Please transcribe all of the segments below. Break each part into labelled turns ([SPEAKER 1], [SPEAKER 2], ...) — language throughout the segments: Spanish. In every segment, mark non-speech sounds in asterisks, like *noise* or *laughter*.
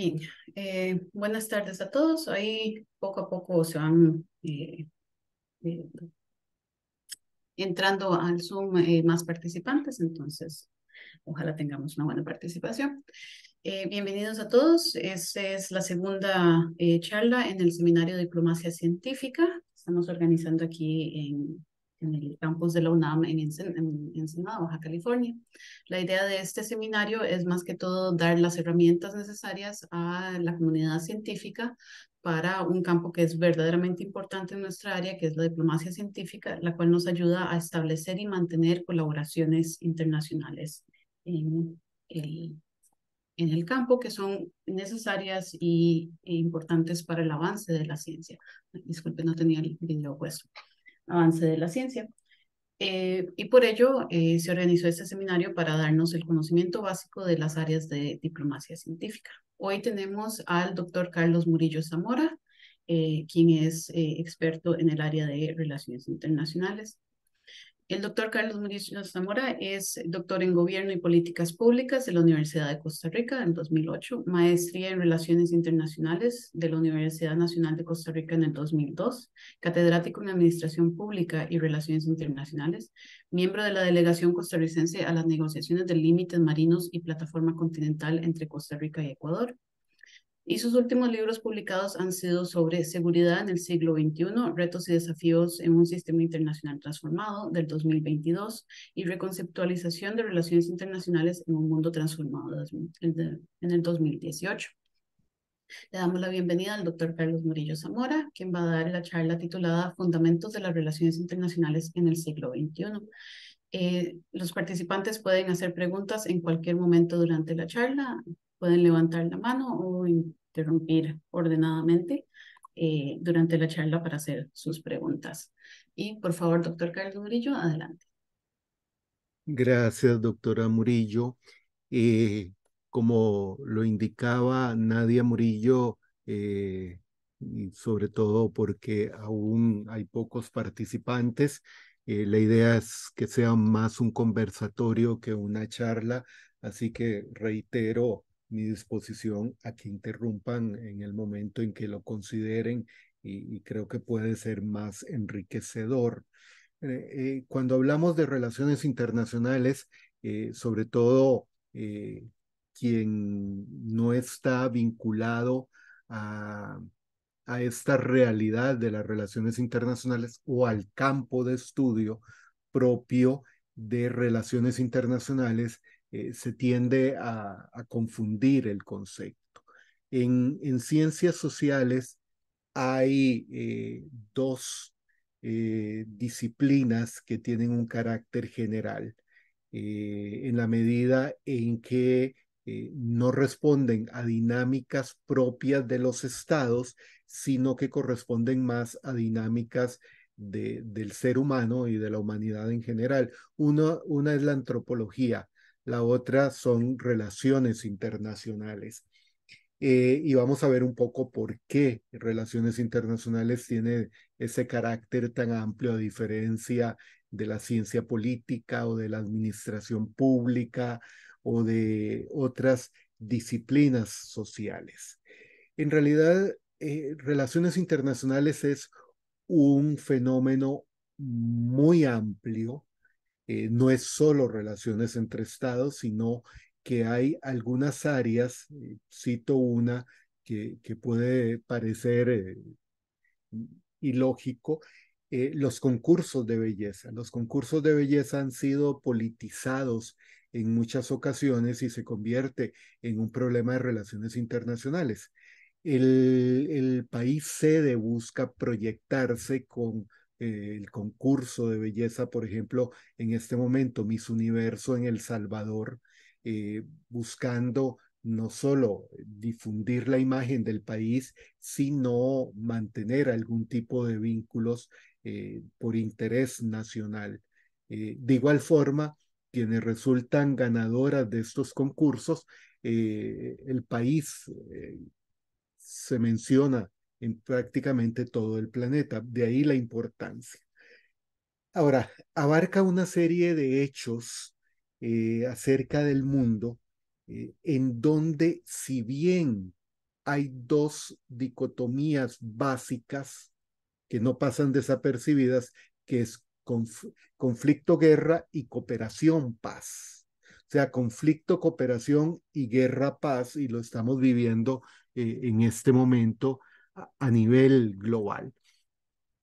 [SPEAKER 1] Bien, eh, buenas tardes a todos. Ahí poco a poco se van eh, eh, entrando al Zoom más participantes, entonces ojalá tengamos una buena participación. bienvenidos a todos. Esta es la segunda charla en el seminario de Diplomacia Científica. Estamos organizando aquí en en el campus de la UNAM en Ensenada, Baja California. La idea de este seminario es más que todo dar las herramientas necesarias a la comunidad científica para un campo que es verdaderamente importante en nuestra área, que es la diplomacia científica, la cual nos ayuda a establecer y mantener colaboraciones internacionales en el, en el campo que son necesarias y, e importantes para el avance de la ciencia. Disculpe, no tenía el video puesto avance de la ciencia. Eh, y por ello eh, se organizó este seminario para darnos el conocimiento básico de las áreas de diplomacia científica. Hoy tenemos al doctor Carlos Murillo Zamora, eh, quien es experto en el área de relaciones internacionales. El doctor Carlos Murillo Zamora es doctor en Gobierno y Políticas Públicas de la Universidad de Costa Rica en 2008, maestría en Relaciones Internacionales de la Universidad Nacional de Costa Rica en el 2002, catedrático en Administración Pública y Relaciones Internacionales, miembro de la delegación costarricense a las negociaciones de límites marinos y plataforma continental entre Costa Rica y Ecuador, y sus últimos libros publicados han sido sobre seguridad en el siglo XXI, retos y desafíos en un sistema internacional transformado del 2022 y reconceptualización de relaciones internacionales en un mundo transformado en el 2018. Le damos la bienvenida al doctor Carlos Murillo Zamora, quien va a dar la charla titulada Fundamentos de las Relaciones Internacionales en el siglo XXI. Eh, los participantes pueden hacer preguntas en cualquier momento durante la charla, pueden levantar la mano o interrumpir ordenadamente eh, durante la charla para hacer sus preguntas. Y por favor, doctor Carlos Murillo, adelante.
[SPEAKER 2] Gracias, doctora Murillo. Eh, como lo indicaba Nadia Murillo, eh, sobre todo porque aún hay pocos participantes, la idea es que sea más un conversatorio que una charla, así que reitero mi disposición a que interrumpan en el momento en que lo consideren y, creo que puede ser más enriquecedor. Eh, eh, cuando hablamos de relaciones internacionales, eh, sobre todo quien no está vinculado a esta realidad de las relaciones internacionales o al campo de estudio propio de relaciones internacionales, eh, se tiende a, confundir el concepto. En, ciencias sociales hay eh, dos eh, disciplinas que tienen un carácter general, en la medida en que no responden a dinámicas propias de los estados, sino que corresponden más a dinámicas del ser humano y de la humanidad en general. una es la antropología, la otra son relaciones internacionales. Eh, y vamos a ver un poco por qué relaciones internacionales tiene ese carácter tan amplio a diferencia de la ciencia política o de la administración pública o de otras disciplinas sociales. En realidad, eh, relaciones internacionales es un fenómeno muy amplio eh, no es solo relaciones entre estados, sino que hay algunas áreas, eh, cito una que, que puede parecer eh, ilógico, los concursos de belleza. Los concursos de belleza han sido politizados en muchas ocasiones y se convierte en un problema de relaciones internacionales. El, el país sede busca proyectarse con eh, el concurso de belleza, por ejemplo, en este momento, Miss Universo en El Salvador, eh, buscando no solo difundir la imagen del país, sino mantener algún tipo de vínculos eh, por interés nacional. de igual forma, quienes resultan ganadoras de estos concursos, el país se menciona en prácticamente todo el planeta, de ahí la importancia. Ahora, abarca una serie de hechos eh, acerca del mundo eh, en donde si bien hay dos dicotomías básicas que no pasan desapercibidas, que es conflicto-guerra y cooperación-paz. O sea, conflicto, cooperación y guerra, paz, y lo estamos viviendo eh, en este momento a nivel global.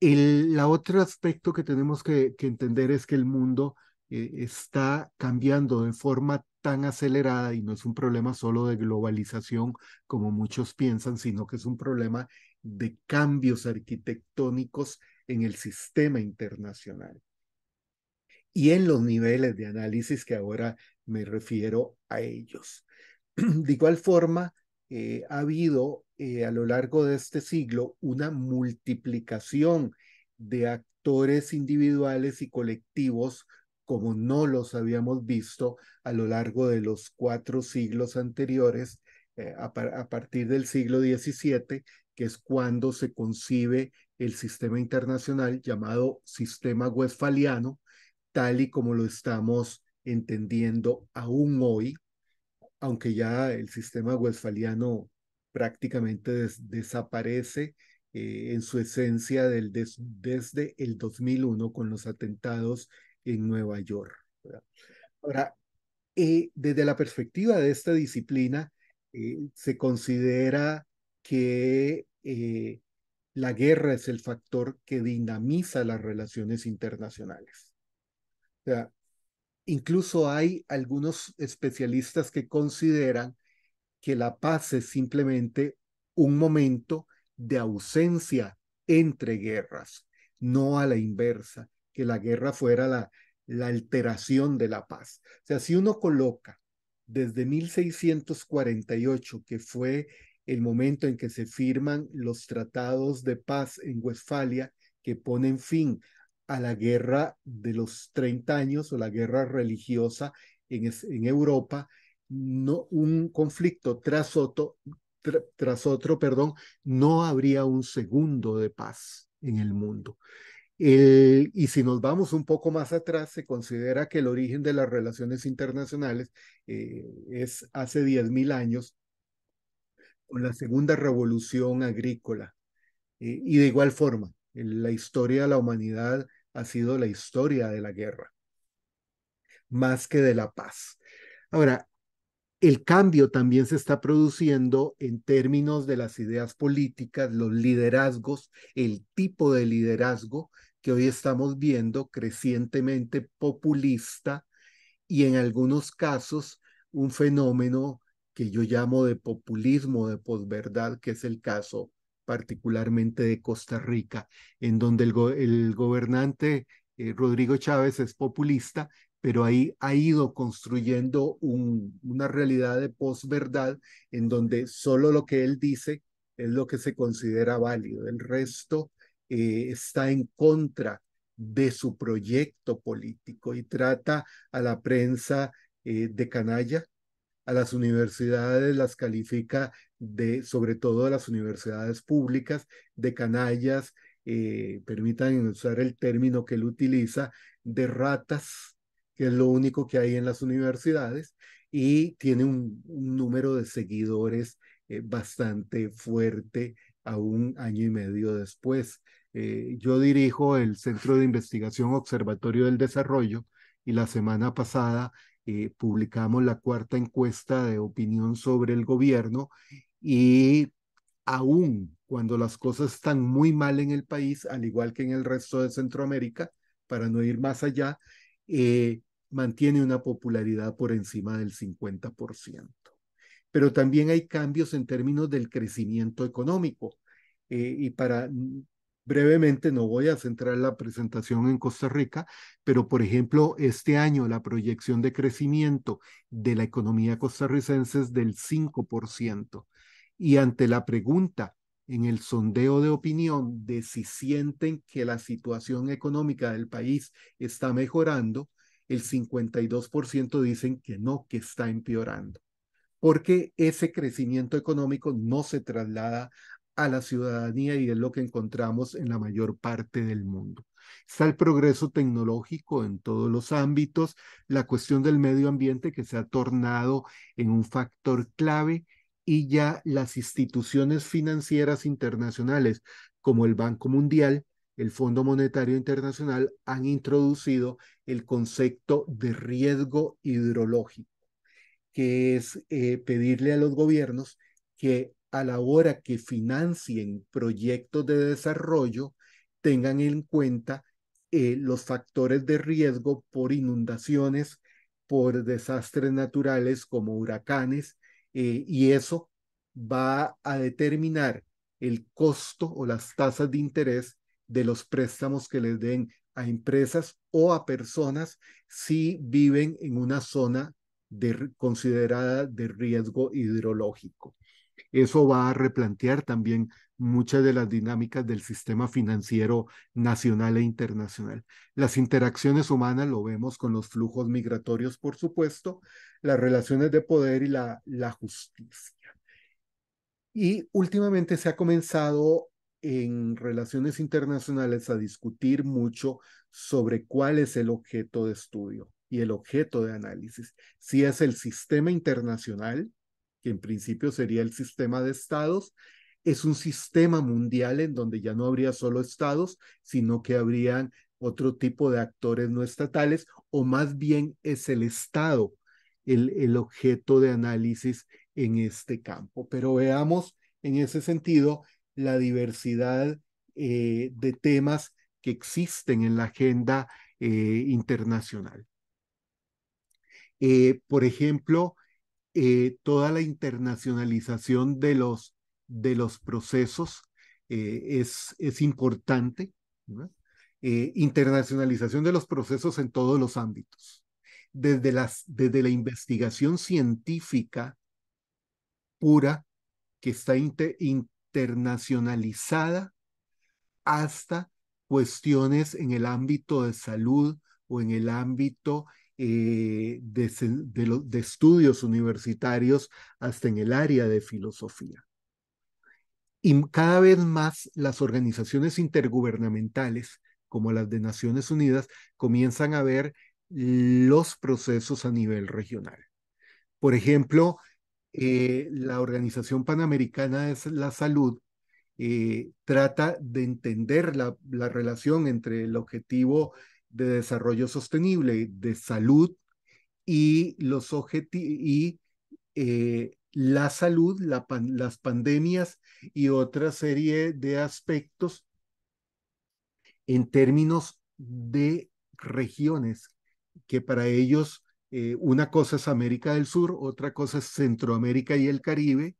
[SPEAKER 2] El la otro aspecto que tenemos que, entender es que el mundo eh, está cambiando de forma tan acelerada y no es un problema solo de globalización como muchos piensan, sino que es un problema de cambios arquitectónicos en el sistema internacional. Y en los niveles de análisis que ahora me refiero a ellos. *clears throat* De igual forma, eh, ha habido eh, a lo largo de este siglo una multiplicación de actores individuales y colectivos como no los habíamos visto a lo largo de los cuatro siglos anteriores, eh, a, partir del siglo XVII, que es cuando se concibe el sistema internacional llamado sistema westfaliano, tal y como lo estamos entendiendo aún hoy, aunque ya el sistema westfaliano prácticamente desaparece eh, en su esencia desde el 2001 con los atentados en Nueva York. Ahora, eh, desde la perspectiva de esta disciplina, eh, se considera que la guerra es el factor que dinamiza las relaciones internacionales. O sea, Incluso hay algunos especialistas que consideran que la paz es simplemente un momento de ausencia entre guerras, no a la inversa, que la guerra fuera la, alteración de la paz. O sea, si uno coloca desde 1648, que fue el momento en que se firman los tratados de paz en Westfalia, que ponen fin a la guerra de los 30 años o la guerra religiosa en, Europa, no, un conflicto tras otro, tras otro, perdón, no habría un segundo de paz en el mundo. y si nos vamos un poco más atrás, se considera que el origen de las relaciones internacionales eh, es hace 10.000 años, con la segunda revolución agrícola. Eh, y de igual forma, en la historia de la humanidad ha sido la historia de la guerra, más que de la paz. Ahora, el cambio también se está produciendo en términos de las ideas políticas, los liderazgos, el tipo de liderazgo que hoy estamos viendo crecientemente populista y en algunos casos un fenómeno que yo llamo de populismo, de posverdad, que es el caso particularmente de Costa Rica, en donde el, gobernante eh, Rodrigo Chávez es populista, pero ahí ha ido construyendo una realidad de posverdad en donde solo lo que él dice es lo que se considera válido, el resto eh, está en contra de su proyecto político y trata a la prensa eh, de canalla, a las universidades, las califica de, sobre todo a las universidades públicas, de canallas, eh, permitan usar el término que él utiliza, de ratas, que es lo único que hay en las universidades, y tiene un, número de seguidores eh, bastante fuerte a un año y medio después. Eh, yo dirijo el Centro de Investigación Observatorio del Desarrollo y la semana pasada eh, publicamos la cuarta encuesta de opinión sobre el gobierno y aún cuando las cosas están muy mal en el país, al igual que en el resto de Centroamérica, para no ir más allá, eh, mantiene una popularidad por encima del 50%. Pero también hay cambios en términos del crecimiento económico. Eh, y para brevemente, no voy a centrar la presentación en Costa Rica, pero por ejemplo, este año la proyección de crecimiento de la economía costarricense es del 5%. Y ante la pregunta en el sondeo de opinión de si sienten que la situación económica del país está mejorando, el 52% dicen que no, que está empeorando porque ese crecimiento económico no se traslada a la ciudadanía y es lo que encontramos en la mayor parte del mundo. Está el progreso tecnológico en todos los ámbitos, la cuestión del medio ambiente que se ha tornado en un factor clave y ya las instituciones financieras internacionales como el Banco Mundial, el Fondo Monetario Internacional han introducido el concepto de riesgo hidrológico, que es eh, pedirle a los gobiernos que a la hora que financien proyectos de desarrollo, tengan en cuenta eh, los factores de riesgo por inundaciones, por desastres naturales como huracanes, eh, y eso va a determinar el costo o las tasas de interés de los préstamos que les den a empresas o a personas si viven en una zona considerada de riesgo hidrológico eso va a replantear también muchas de las dinámicas del sistema financiero nacional e internacional. Las interacciones humanas lo vemos con los flujos migratorios, por supuesto, las relaciones de poder y la, la justicia. Y últimamente se ha comenzado en relaciones internacionales a discutir mucho sobre cuál es el objeto de estudio y el objeto de análisis, si es el sistema internacional que en principio sería el sistema de estados, es un sistema mundial en donde ya no habría solo estados, sino que habrían otro tipo de actores no estatales, o más bien es el Estado el, objeto de análisis en este campo. Pero veamos en ese sentido la diversidad eh, de temas que existen en la agenda eh, internacional. Eh, por ejemplo, eh, toda la internacionalización de los, de los procesos eh, es, es importante. Eh, internacionalización de los procesos en todos los ámbitos. Desde, las, desde la investigación científica pura, que está internacionalizada, hasta cuestiones en el ámbito de salud o en el ámbito eh, de, estudios universitarios hasta en el área de filosofía. Y cada vez más las organizaciones intergubernamentales, como las de Naciones Unidas, comienzan a ver los procesos a nivel regional. Por ejemplo, eh, la Organización Panamericana de la Salud eh, trata de entender la relación entre el objetivo de desarrollo sostenible, de salud y los y eh, la salud, las pandemias y otra serie de aspectos en términos de regiones, que para ellos eh, una cosa es América del Sur, otra cosa es Centroamérica y el Caribe,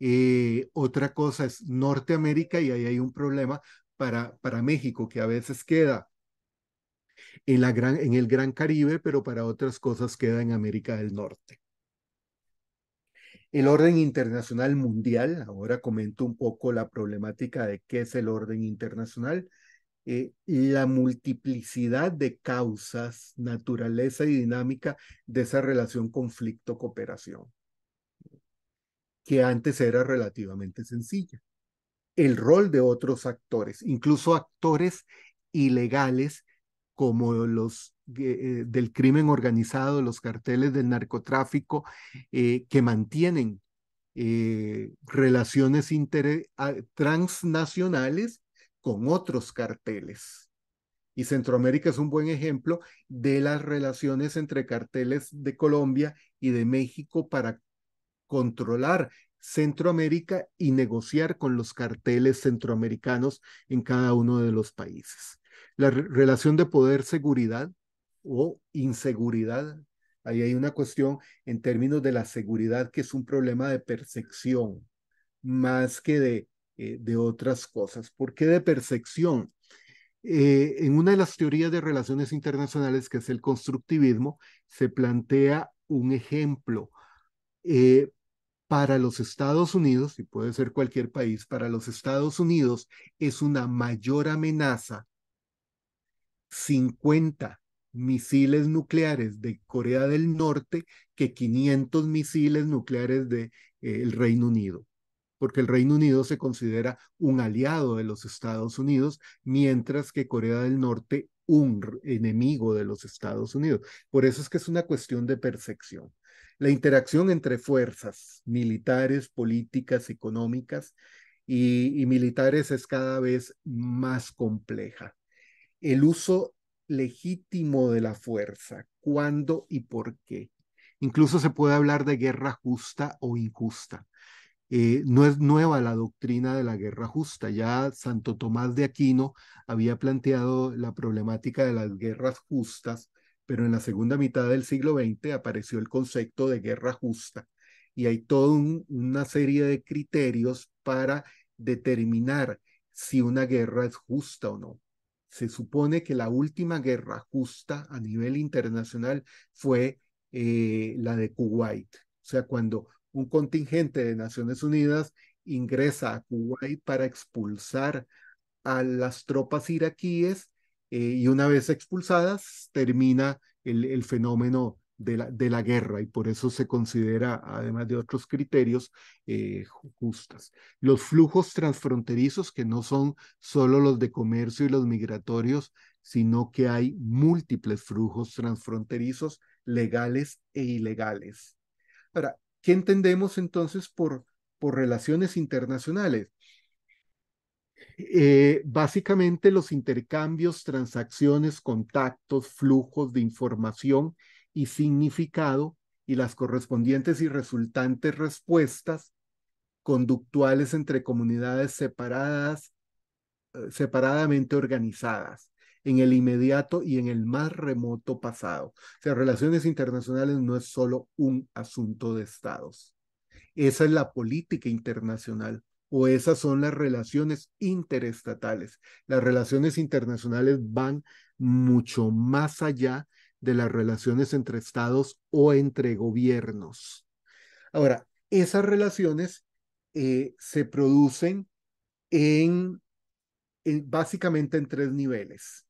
[SPEAKER 2] eh, otra cosa es Norteamérica y ahí hay un problema para, para México que a veces queda en, el Gran Caribe, pero para otras cosas queda en América del Norte. El orden internacional mundial, ahora comento un poco la problemática de qué es el orden internacional, eh, la multiplicidad de causas, naturaleza y dinámica de esa relación conflicto-cooperación, que antes era relativamente sencilla. El rol de otros actores, incluso actores ilegales como los eh, del crimen organizado, los carteles del narcotráfico, eh, que mantienen eh, relaciones ah, transnacionales con otros carteles. Y Centroamérica es un buen ejemplo de las relaciones entre carteles de Colombia y de México para controlar Centroamérica y negociar con los carteles centroamericanos en cada uno de los países. La relación de poder-seguridad o inseguridad. Ahí hay una cuestión en términos de la seguridad que es un problema de percepción más que de, eh, de otras cosas. ¿Por qué de percepción? Eh, en una de las teorías de relaciones internacionales, que es el constructivismo, se plantea un ejemplo. Eh, para los Estados Unidos, y puede ser cualquier país, para los Estados Unidos es una mayor amenaza 50 misiles nucleares de Corea del Norte que 500 misiles nucleares del de, eh, el Reino Unido, porque el Reino Unido se considera un aliado de los Estados Unidos, mientras que Corea del Norte un enemigo de los Estados Unidos. Por eso es que es una cuestión de percepción. La interacción entre fuerzas militares, políticas, económicas y militares es cada vez más compleja el uso legítimo de la fuerza, cuándo y por qué. Incluso se puede hablar de guerra justa o injusta. Eh, no es nueva la doctrina de la guerra justa. Ya Santo Tomás de Aquino había planteado la problemática de las guerras justas, pero en la segunda mitad del siglo XX apareció el concepto de guerra justa y hay toda una serie de criterios para determinar si una guerra es justa o no. Se supone que la última guerra justa a nivel internacional fue eh, la de Kuwait. O sea, cuando un contingente de Naciones Unidas ingresa a Kuwait para expulsar a las tropas iraquíes eh, y una vez expulsadas termina el, el fenómeno de la, de la guerra y por eso se considera, además de otros criterios, eh, justas. Los flujos transfronterizos, que no son solo los de comercio y los migratorios, sino que hay múltiples flujos transfronterizos legales e ilegales. Ahora, ¿qué entendemos entonces por, por relaciones internacionales? Eh, básicamente los intercambios, transacciones, contactos, flujos de información y significado y las correspondientes y resultantes respuestas conductuales entre comunidades separadas, eh, separadamente organizadas en el inmediato y en el más remoto pasado. O sea, relaciones internacionales no es solo un asunto de estados. Esa es la política internacional o esas son las relaciones interestatales. Las relaciones internacionales van mucho más allá de las relaciones entre estados o entre gobiernos. Ahora, esas relaciones eh, se producen en, básicamente en tres niveles,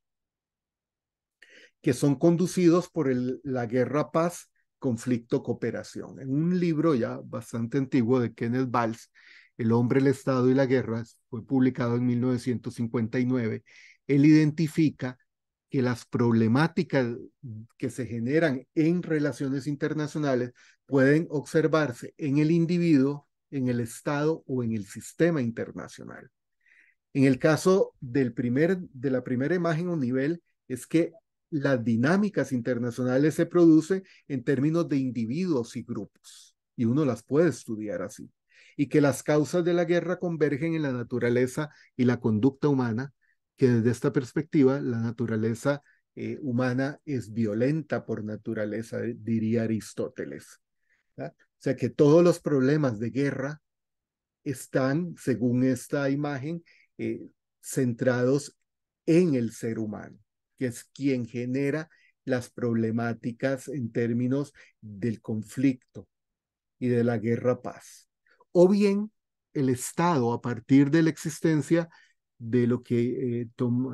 [SPEAKER 2] que son conducidos por la guerra paz, conflicto, cooperación. En un libro ya bastante antiguo de Kenneth Valls, El hombre, el Estado y la guerra, fue publicado en 1959, él identifica que las problemáticas que se generan en relaciones internacionales pueden observarse en el individuo, en el Estado o en el sistema internacional. En el caso del primer, de la primera imagen o nivel, es que las dinámicas internacionales se producen en términos de individuos y grupos, y uno las puede estudiar así, y que las causas de la guerra convergen en la naturaleza y la conducta humana, que desde esta perspectiva la naturaleza eh, humana es violenta por naturaleza, eh, diría Aristóteles. O sea que todos los problemas de guerra están, según esta imagen, eh, centrados en el ser humano, que es quien genera las problemáticas en términos del conflicto y de la guerra-paz. O bien el Estado, a partir de la existencia de lo que eh,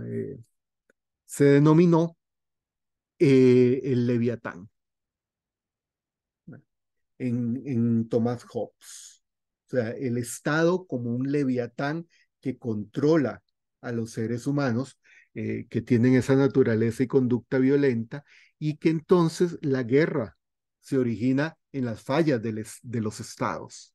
[SPEAKER 2] eh, se denominó eh, el Leviatán en, Thomas Hobbes. O sea, el Estado como un Leviatán que controla a los seres humanos que tienen esa naturaleza y conducta violenta y que entonces la guerra se origina en las fallas de los estados.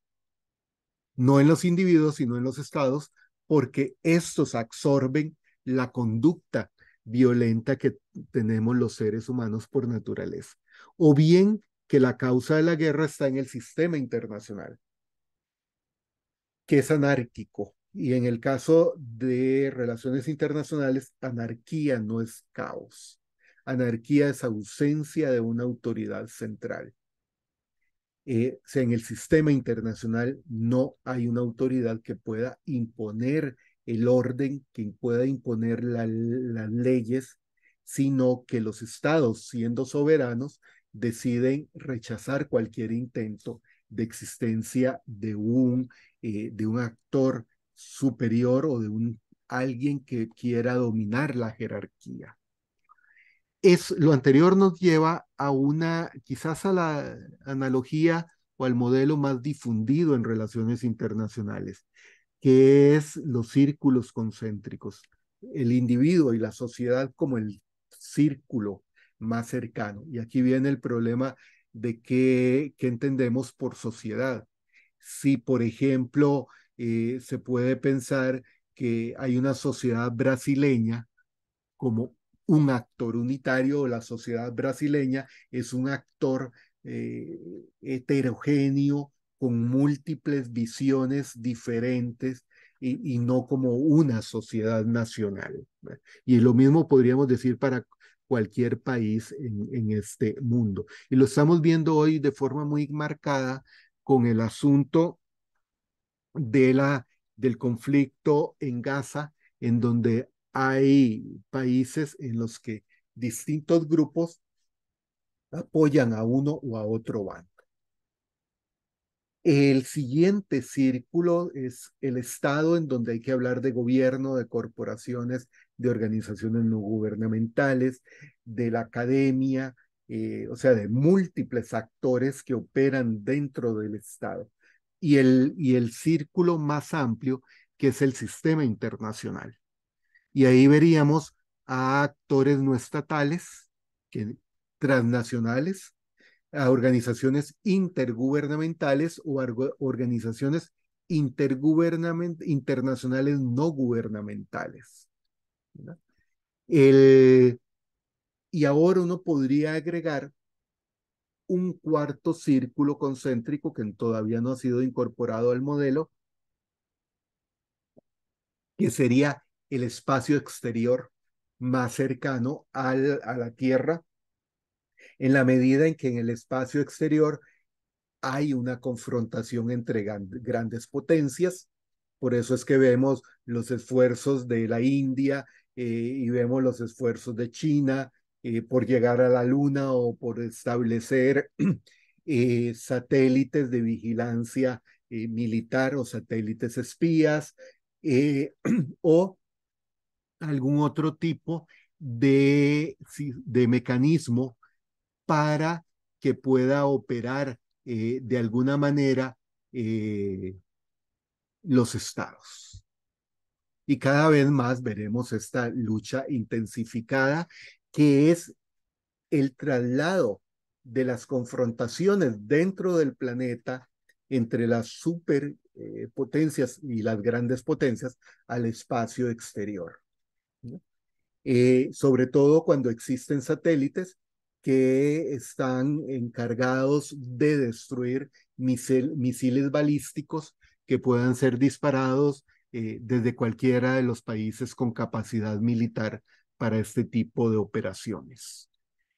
[SPEAKER 2] No en los individuos, sino en los estados porque estos absorben la conducta violenta que tenemos los seres humanos por naturaleza, o bien que la causa de la guerra está en el sistema internacional, que es anárquico, y en el caso de relaciones internacionales, anarquía no es caos, anarquía es ausencia de una autoridad central. Eh, en el sistema internacional no hay una autoridad que pueda imponer el orden, que pueda imponer las leyes, sino que los estados, siendo soberanos, deciden rechazar cualquier intento de existencia de un, eh, de un actor superior o de un alguien que quiera dominar la jerarquía lo anterior nos lleva a una, quizás a la analogía o al modelo más difundido en relaciones internacionales, que es los círculos concéntricos, el individuo y la sociedad como el círculo más cercano. Y aquí viene el problema de qué, entendemos por sociedad. Si, por ejemplo, eh, se puede pensar que hay una sociedad brasileña como un actor unitario, la sociedad brasileña es un actor eh, heterogéneo con múltiples visiones diferentes y, no como una sociedad nacional. Y lo mismo podríamos decir para cualquier país en, este mundo. Y lo estamos viendo hoy de forma muy marcada con el asunto de la, del conflicto en Gaza, en donde hay países en los que distintos grupos apoyan a uno o a otro banco. El siguiente círculo es el Estado, en donde hay que hablar de gobierno, de corporaciones, de organizaciones no gubernamentales, de la academia, eh, o sea, de múltiples actores que operan dentro del Estado. Y y el círculo más amplio, que es el sistema internacional. Y ahí veríamos a actores no estatales, que, transnacionales, a organizaciones intergubernamentales o organizaciones internacionales no gubernamentales. y ahora uno podría agregar un cuarto círculo concéntrico que todavía no ha sido incorporado al modelo, que sería el espacio exterior más cercano a la Tierra, en la medida en que en el espacio exterior hay una confrontación entre grandes potencias. Por eso es que vemos los esfuerzos de la India eh, y vemos los esfuerzos de China eh, por llegar a la Luna o por establecer *clears throat* eh, satélites de vigilancia militar o satélites espías *clears throat* o algún otro tipo de, de mecanismo para que pueda operar eh, de alguna manera eh, los estados. Y cada vez más veremos esta lucha intensificada que es el traslado de las confrontaciones dentro del planeta entre las superpotencias eh, y las grandes potencias al espacio exterior. Eh, sobre todo cuando existen satélites que están encargados de destruir misiles balísticos que puedan ser disparados eh, desde cualquiera de los países con capacidad militar para este tipo de operaciones.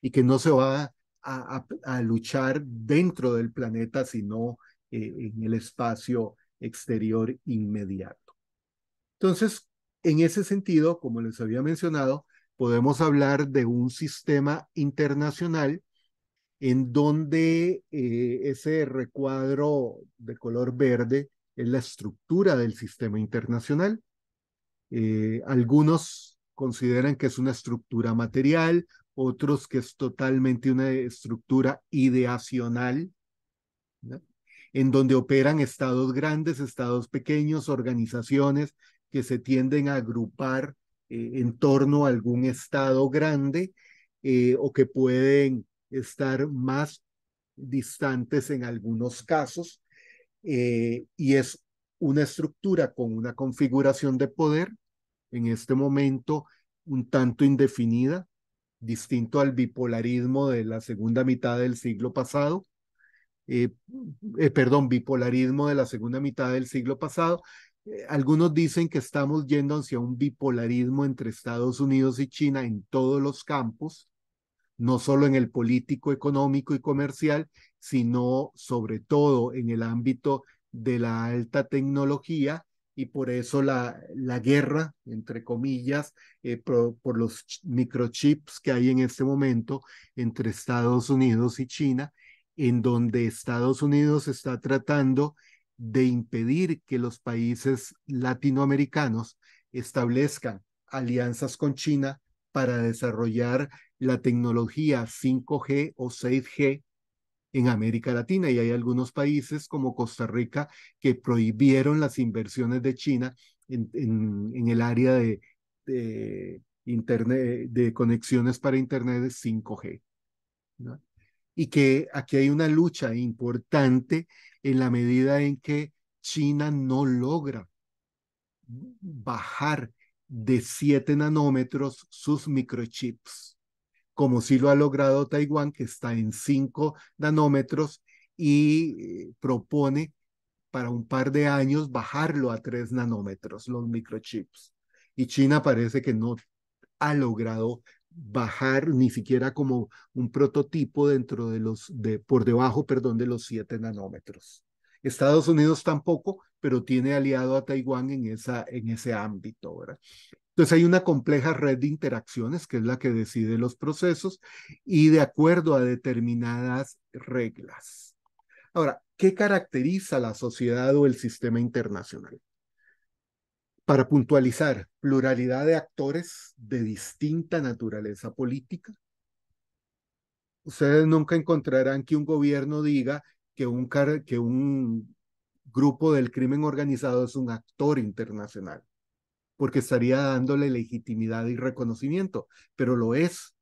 [SPEAKER 2] Y que no se va a, luchar dentro del planeta, sino eh, en el espacio exterior inmediato. Entonces, en ese sentido, como les había mencionado, podemos hablar de un sistema internacional en donde eh, ese recuadro de color verde es la estructura del sistema internacional. Eh, algunos consideran que es una estructura material, otros que es totalmente una estructura ideacional, en donde operan estados grandes, estados pequeños, organizaciones, que se tienden a agrupar eh, en torno a algún estado grande eh, o que pueden estar más distantes en algunos casos. Eh, y es una estructura con una configuración de poder en este momento un tanto indefinida, distinto al bipolarismo de la segunda mitad del siglo pasado, perdón, bipolarismo de la segunda mitad del siglo pasado, eh, algunos dicen que estamos yendo hacia un bipolarismo entre Estados Unidos y China en todos los campos, no solo en el político, económico y comercial, sino sobre todo en el ámbito de la alta tecnología y por eso la, guerra, entre comillas, eh, por, los microchips que hay en este momento entre Estados Unidos y China, en donde Estados Unidos está tratando de impedir que los países latinoamericanos establezcan alianzas con China para desarrollar la tecnología 5G o 6G en América Latina y hay algunos países como Costa Rica que prohibieron las inversiones de China en, el área de, de, internet, de conexiones para Internet 5G. ¿no? y que aquí hay una lucha importante en la medida en que China no logra bajar de 7 nanómetros sus microchips, como sí lo ha logrado Taiwán, que está en 5 nanómetros y eh, propone para un par de años bajarlo a 3 nanómetros, los microchips. Y China parece que no ha logrado bajar ni siquiera como un prototipo dentro de los de por debajo, perdón, de los siete nanómetros. Estados Unidos tampoco, pero tiene aliado a Taiwán en esa en ese ámbito, ¿verdad? Entonces hay una compleja red de interacciones que es la que decide los procesos y de acuerdo a determinadas reglas. Ahora, ¿qué caracteriza la sociedad o el sistema internacional? Para puntualizar, pluralidad de actores de distinta naturaleza política. Ustedes nunca encontrarán que un gobierno diga que un, que un grupo del crimen organizado es un actor internacional, porque estaría dándole legitimidad y reconocimiento, pero lo es,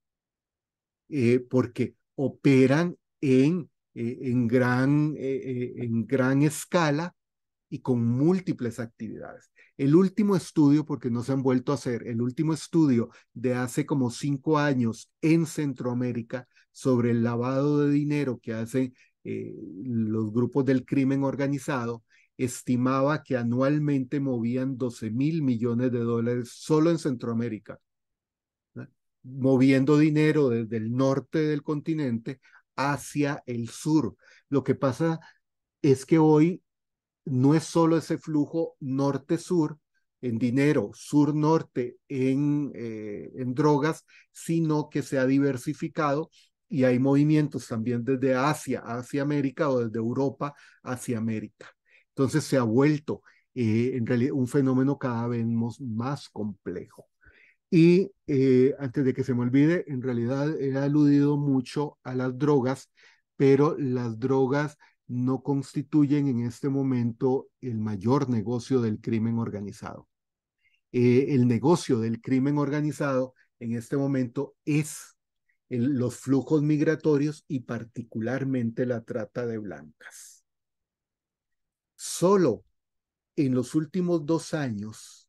[SPEAKER 2] eh, porque operan en, eh, en, gran, eh, en gran escala y con múltiples actividades. El último estudio, porque no se han vuelto a hacer, el último estudio de hace como cinco años en Centroamérica sobre el lavado de dinero que hacen eh, los grupos del crimen organizado, estimaba que anualmente movían 12 mil millones de dólares solo en Centroamérica, moviendo dinero desde el norte del continente hacia el sur. Lo que pasa es que hoy no es solo ese flujo norte-sur en dinero, sur-norte eh, en, drogas, sino que se ha diversificado y hay movimientos también desde Asia hacia América o desde Europa hacia América. Entonces se ha vuelto eh, en realidad un fenómeno cada vez más complejo. Y eh, antes de que se me olvide, en realidad he aludido mucho a las drogas, pero las drogas no constituyen en este momento el mayor negocio del crimen organizado. Eh, el negocio del crimen organizado en este momento es los flujos migratorios y particularmente la trata de blancas. Solo en los últimos dos años,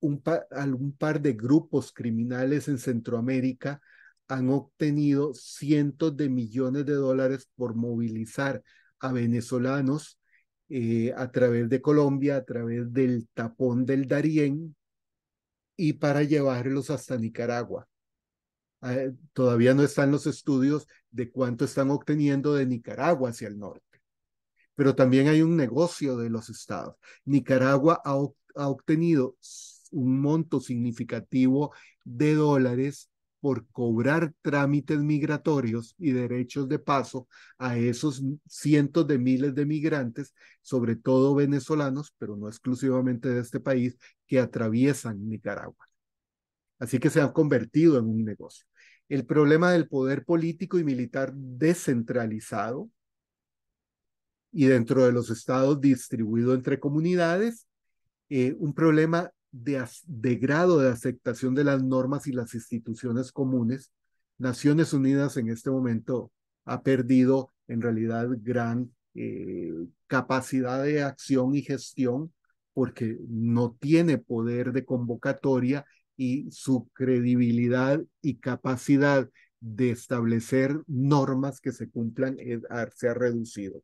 [SPEAKER 2] un algún par de grupos criminales en Centroamérica han obtenido cientos de millones de dólares por movilizar a venezolanos eh, a través de Colombia, a través del tapón del Darién y para llevarlos hasta Nicaragua. Ah, todavía no están los estudios de cuánto están obteniendo de Nicaragua hacia el norte. Pero también hay un negocio de los estados. Nicaragua ha, ha obtenido un monto significativo de dólares por cobrar trámites migratorios y derechos de paso a esos cientos de miles de migrantes, sobre todo venezolanos, pero no exclusivamente de este país, que atraviesan Nicaragua. Así que se ha convertido en un negocio. El problema del poder político y militar descentralizado y dentro de los estados distribuido entre comunidades, eh, un problema de, grado de aceptación de las normas y las instituciones comunes, Naciones Unidas en este momento ha perdido en realidad gran eh, capacidad de acción y gestión porque no tiene poder de convocatoria y su credibilidad y capacidad de establecer normas que se cumplan eh, se ha reducido.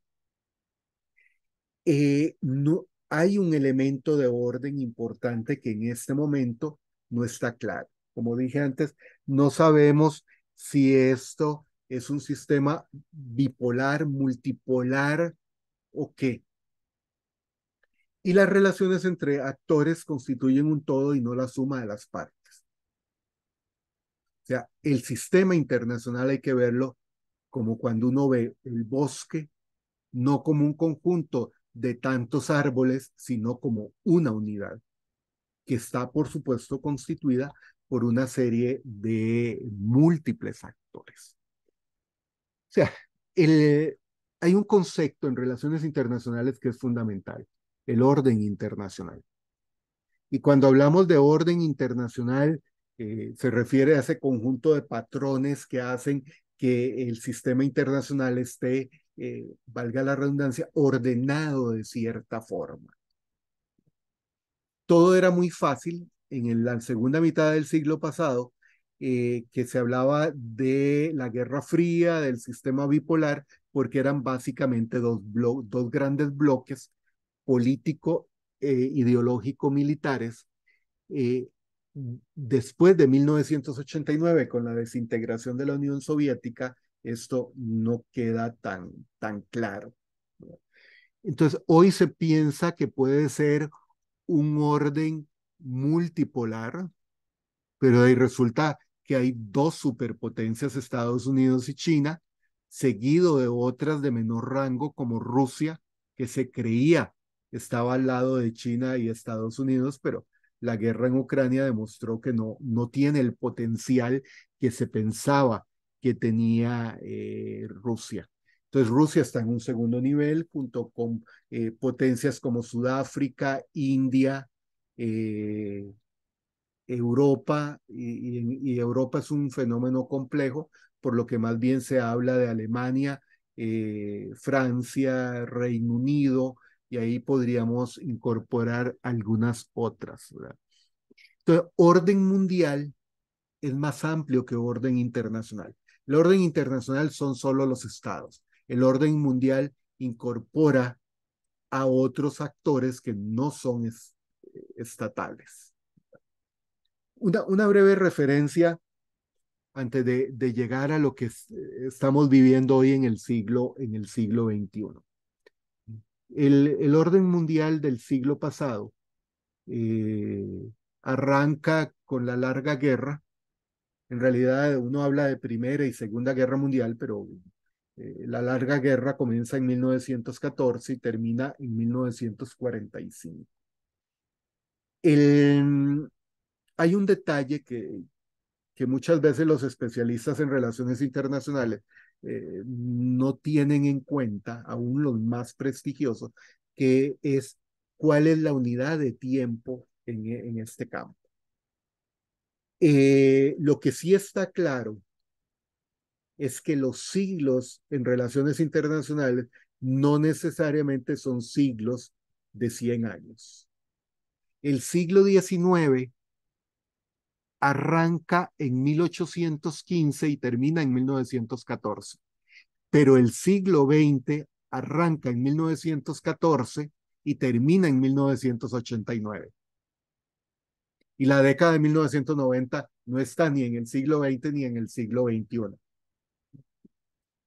[SPEAKER 2] Eh, no, hay un elemento de orden importante que en este momento no está claro. Como dije antes, no sabemos si esto es un sistema bipolar, multipolar o qué. Y las relaciones entre actores constituyen un todo y no la suma de las partes. O sea, el sistema internacional hay que verlo como cuando uno ve el bosque, no como un conjunto de tantos árboles, sino como una unidad, que está, por supuesto, constituida por una serie de múltiples actores. O sea, el, hay un concepto en relaciones internacionales que es fundamental, el orden internacional. Y cuando hablamos de orden internacional, eh, se refiere a ese conjunto de patrones que hacen que el sistema internacional esté eh, valga la redundancia, ordenado de cierta forma. Todo era muy fácil en la segunda mitad del siglo pasado, eh, que se hablaba de la Guerra Fría, del sistema bipolar, porque eran básicamente dos, dos grandes bloques político, eh, ideológico, militares. después de 1989, con la desintegración de la Unión Soviética, esto no queda tan, tan claro. Entonces, hoy se piensa que puede ser un orden multipolar, pero ahí resulta que hay dos superpotencias, Estados Unidos y China, seguido de otras de menor rango como Rusia, que se creía estaba al lado de China y Estados Unidos, pero la guerra en Ucrania demostró que no, no tiene el potencial que se pensaba que tenía eh, Rusia. Entonces Rusia está en un segundo nivel junto con eh, potencias como Sudáfrica, India, eh, Europa, y, Europa es un fenómeno complejo, por lo que más bien se habla de Alemania, Francia, Reino Unido, y ahí podríamos incorporar algunas otras. Entonces, orden mundial es más amplio que orden internacional. El orden internacional son solo los estados. El orden mundial incorpora a otros actores que no son eh, estatales. Una, breve referencia antes de, llegar a lo que eh, estamos viviendo hoy en el siglo, en el siglo XXI. El, orden mundial del siglo pasado eh, arranca con la larga guerra en realidad uno habla de Primera y Segunda Guerra Mundial, pero eh, la larga guerra comienza en 1914 y termina en 1945. hay un detalle que, que muchas veces los especialistas en relaciones internacionales eh, no tienen en cuenta, aún los más prestigiosos, que es cuál es la unidad de tiempo en este campo. Eh, lo que sí está claro es que los siglos en relaciones internacionales no necesariamente son siglos de 100 años. El siglo XIX arranca en 1815 y termina en 1914, pero el siglo XX arranca en 1914 y termina en 1989 y la década de 1990 no está ni en el siglo XX ni en el siglo XXI.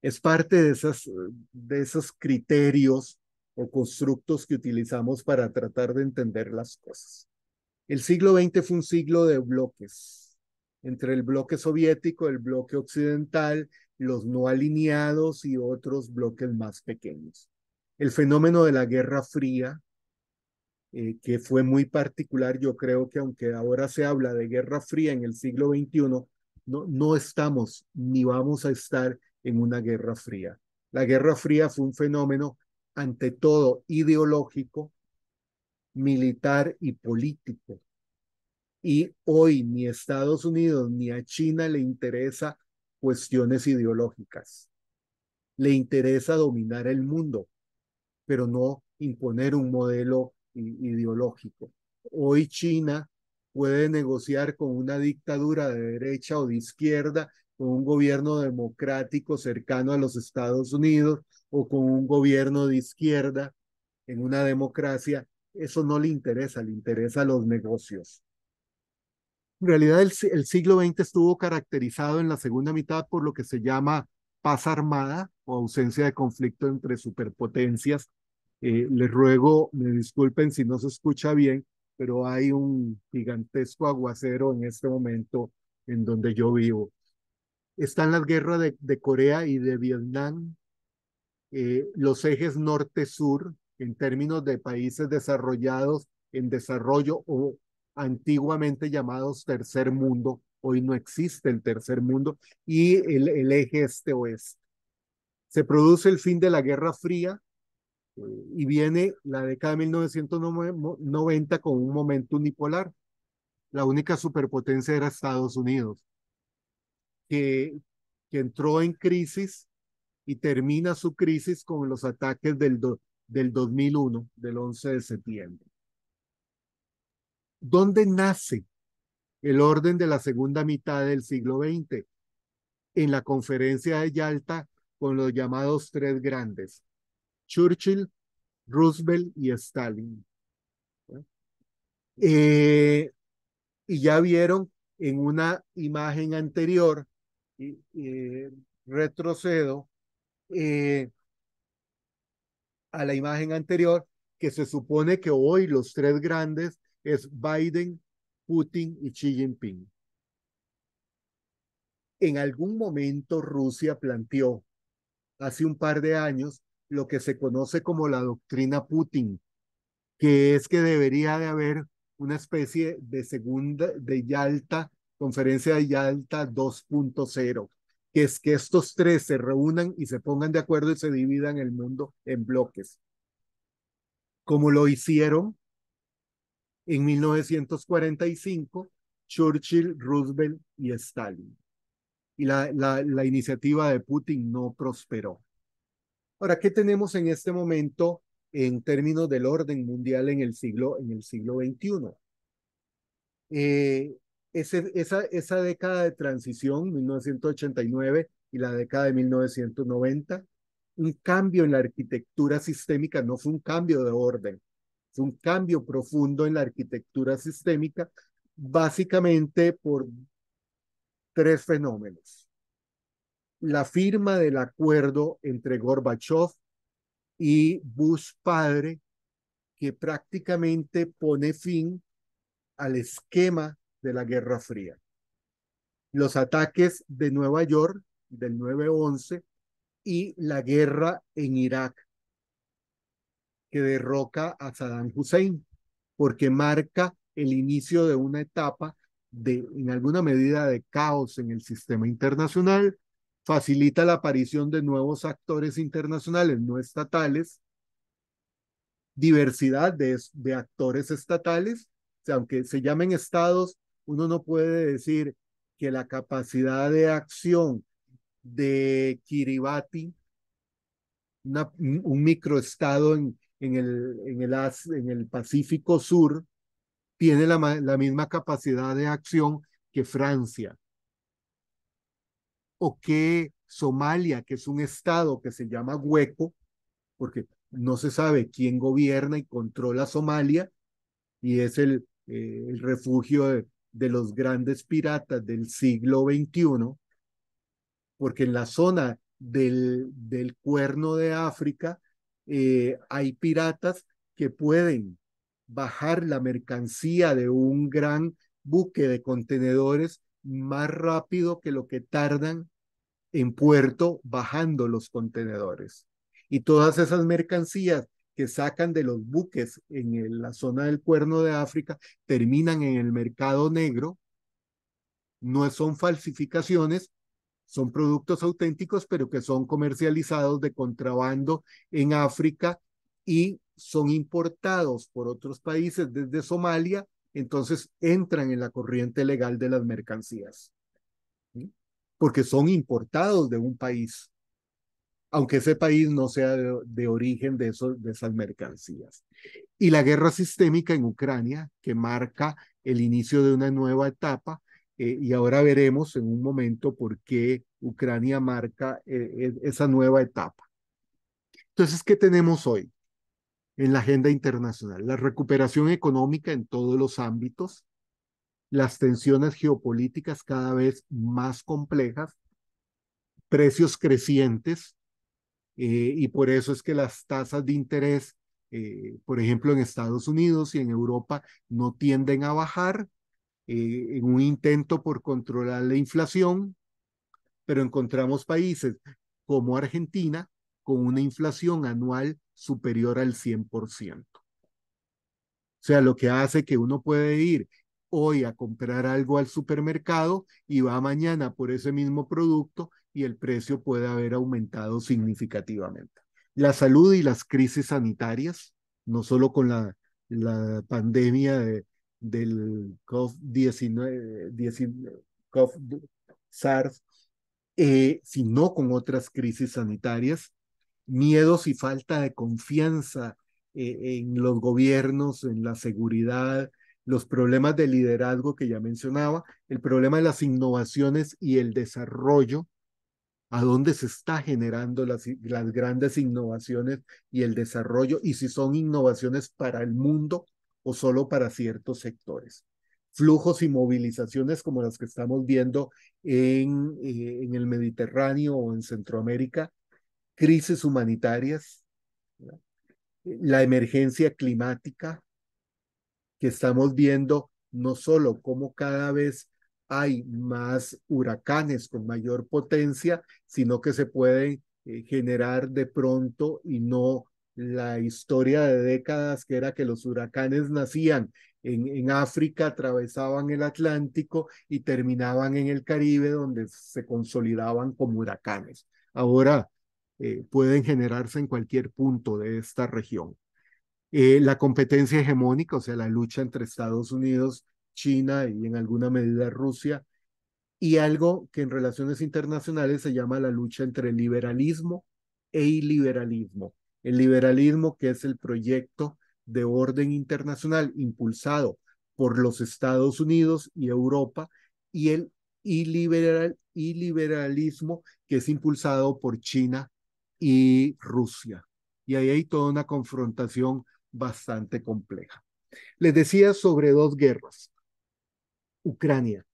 [SPEAKER 2] Es parte de, esas, de esos criterios o constructos que utilizamos para tratar de entender las cosas. El siglo XX fue un siglo de bloques, entre el bloque soviético, el bloque occidental, los no alineados y otros bloques más pequeños. El fenómeno de la Guerra Fría eh, que fue muy particular. Yo creo que aunque ahora se habla de Guerra Fría en el siglo XXI, no, no estamos ni vamos a estar en una Guerra Fría. La Guerra Fría fue un fenómeno ante todo ideológico, militar y político. Y hoy ni a Estados Unidos ni a China le interesa cuestiones ideológicas. Le interesa dominar el mundo, pero no imponer un modelo ideológico. Hoy China puede negociar con una dictadura de derecha o de izquierda, con un gobierno democrático cercano a los Estados Unidos o con un gobierno de izquierda en una democracia. Eso no le interesa, le interesa los negocios. En realidad el, el siglo XX estuvo caracterizado en la segunda mitad por lo que se llama paz armada o ausencia de conflicto entre superpotencias eh, les ruego, me disculpen si no se escucha bien, pero hay un gigantesco aguacero en este momento en donde yo vivo. Están las guerras de, Corea y de Vietnam, eh, los ejes norte-sur en términos de países desarrollados en desarrollo o antiguamente llamados tercer mundo. Hoy no existe el tercer mundo y el eje este-oeste. Se produce el fin de la Guerra Fría, y viene la década de 1990 con un momento unipolar. La única superpotencia era Estados Unidos, que, que entró en crisis y termina su crisis con los ataques del, del 2001, del 11 de septiembre. ¿Dónde nace el orden de la segunda mitad del siglo XX? En la conferencia de Yalta con los llamados tres grandes, Churchill, Roosevelt y Stalin. Eh, y ya vieron en una imagen anterior, retrocedo eh, a la imagen anterior, que se supone que hoy los tres grandes es Biden, Putin y Xi Jinping. En algún momento Rusia planteó, hace un par de años, lo que se conoce como la doctrina Putin, que es que debería de haber una especie de segunda, de Yalta, conferencia de Yalta 2.0, que es que estos tres se reúnan y se pongan de acuerdo y se dividan el mundo en bloques, como lo hicieron en 1945 Churchill, Roosevelt y Stalin. Y la, la, la iniciativa de Putin no prosperó. Ahora, ¿qué tenemos en este momento en términos del orden mundial en el siglo, en el siglo XXI? Eh, esa, esa década de transición, 1989 y la década de 1990, un cambio en la arquitectura sistémica, no fue un cambio de orden, fue un cambio profundo en la arquitectura sistémica, básicamente por tres fenómenos la firma del acuerdo entre Gorbachev y Bush padre, que prácticamente pone fin al esquema de la Guerra Fría. Los ataques de Nueva York del 9-11 y la guerra en Irak, que derroca a Saddam Hussein, porque marca el inicio de una etapa de, en alguna medida, de caos en el sistema internacional, facilita la aparición de nuevos actores internacionales no estatales, diversidad de, actores estatales, aunque se llamen estados, uno no puede decir que la capacidad de acción de Kiribati, un microestado en, el, Pacífico Sur, tiene la misma capacidad de acción que Francia o que Somalia, que es un estado que se llama hueco, porque no se sabe quién gobierna y controla Somalia, y es el, eh, refugio de, los grandes piratas del siglo XXI, porque en la zona del, del cuerno de África eh, hay piratas que pueden bajar la mercancía de un gran buque de contenedores más rápido que lo que tardan en puerto bajando los contenedores. Y todas esas mercancías que sacan de los buques en la zona del cuerno de África terminan en el mercado negro. No son falsificaciones, son productos auténticos, pero que son comercializados de contrabando en África y son importados por otros países desde Somalia, entonces entran en la corriente legal de las mercancías porque son importados de un país, aunque ese país no sea de, origen de, de esas mercancías. Y la guerra sistémica en Ucrania, que marca el inicio de una nueva etapa, eh, y ahora veremos en un momento por qué Ucrania marca eh, e, esa nueva etapa. Entonces, ¿qué tenemos hoy en la agenda internacional? La recuperación económica en todos los ámbitos, las tensiones geopolíticas cada vez más complejas, precios crecientes, eh, y por eso es que las tasas de interés, eh, por ejemplo, en Estados Unidos y en Europa, no tienden a bajar eh, en un intento por controlar la inflación, pero encontramos países como Argentina con una inflación anual superior al 100%. O sea, lo que hace que uno puede ir hoy a comprar algo al supermercado y va mañana por ese mismo producto y el precio puede haber aumentado significativamente. La salud y las crisis sanitarias, no solo con la, la pandemia del COVID-19, SARS, eh, sino con otras crisis sanitarias, miedos y falta de confianza eh, en los gobiernos, en la seguridad, los problemas de liderazgo que ya mencionaba, el problema de las innovaciones y el desarrollo, a dónde se está generando las, las grandes innovaciones y el desarrollo, y si son innovaciones para el mundo o solo para ciertos sectores. Flujos y movilizaciones como las que estamos viendo en, eh, en el Mediterráneo o en Centroamérica, crisis humanitarias, la emergencia climática, que estamos viendo no solo cómo cada vez hay más huracanes con mayor potencia, sino que se pueden eh, generar de pronto y no la historia de décadas que era que los huracanes nacían en, África, atravesaban el Atlántico y terminaban en el Caribe donde se consolidaban como huracanes. Ahora eh, pueden generarse en cualquier punto de esta región. Eh, la competencia hegemónica, o sea, la lucha entre Estados Unidos, China y en alguna medida Rusia, y algo que en relaciones internacionales se llama la lucha entre liberalismo e iliberalismo. El liberalismo que es el proyecto de orden internacional impulsado por los Estados Unidos y Europa y el iliberalismo que es impulsado por China y Rusia. Y ahí hay toda una confrontación bastante compleja. Les decía sobre dos guerras. Ucrania.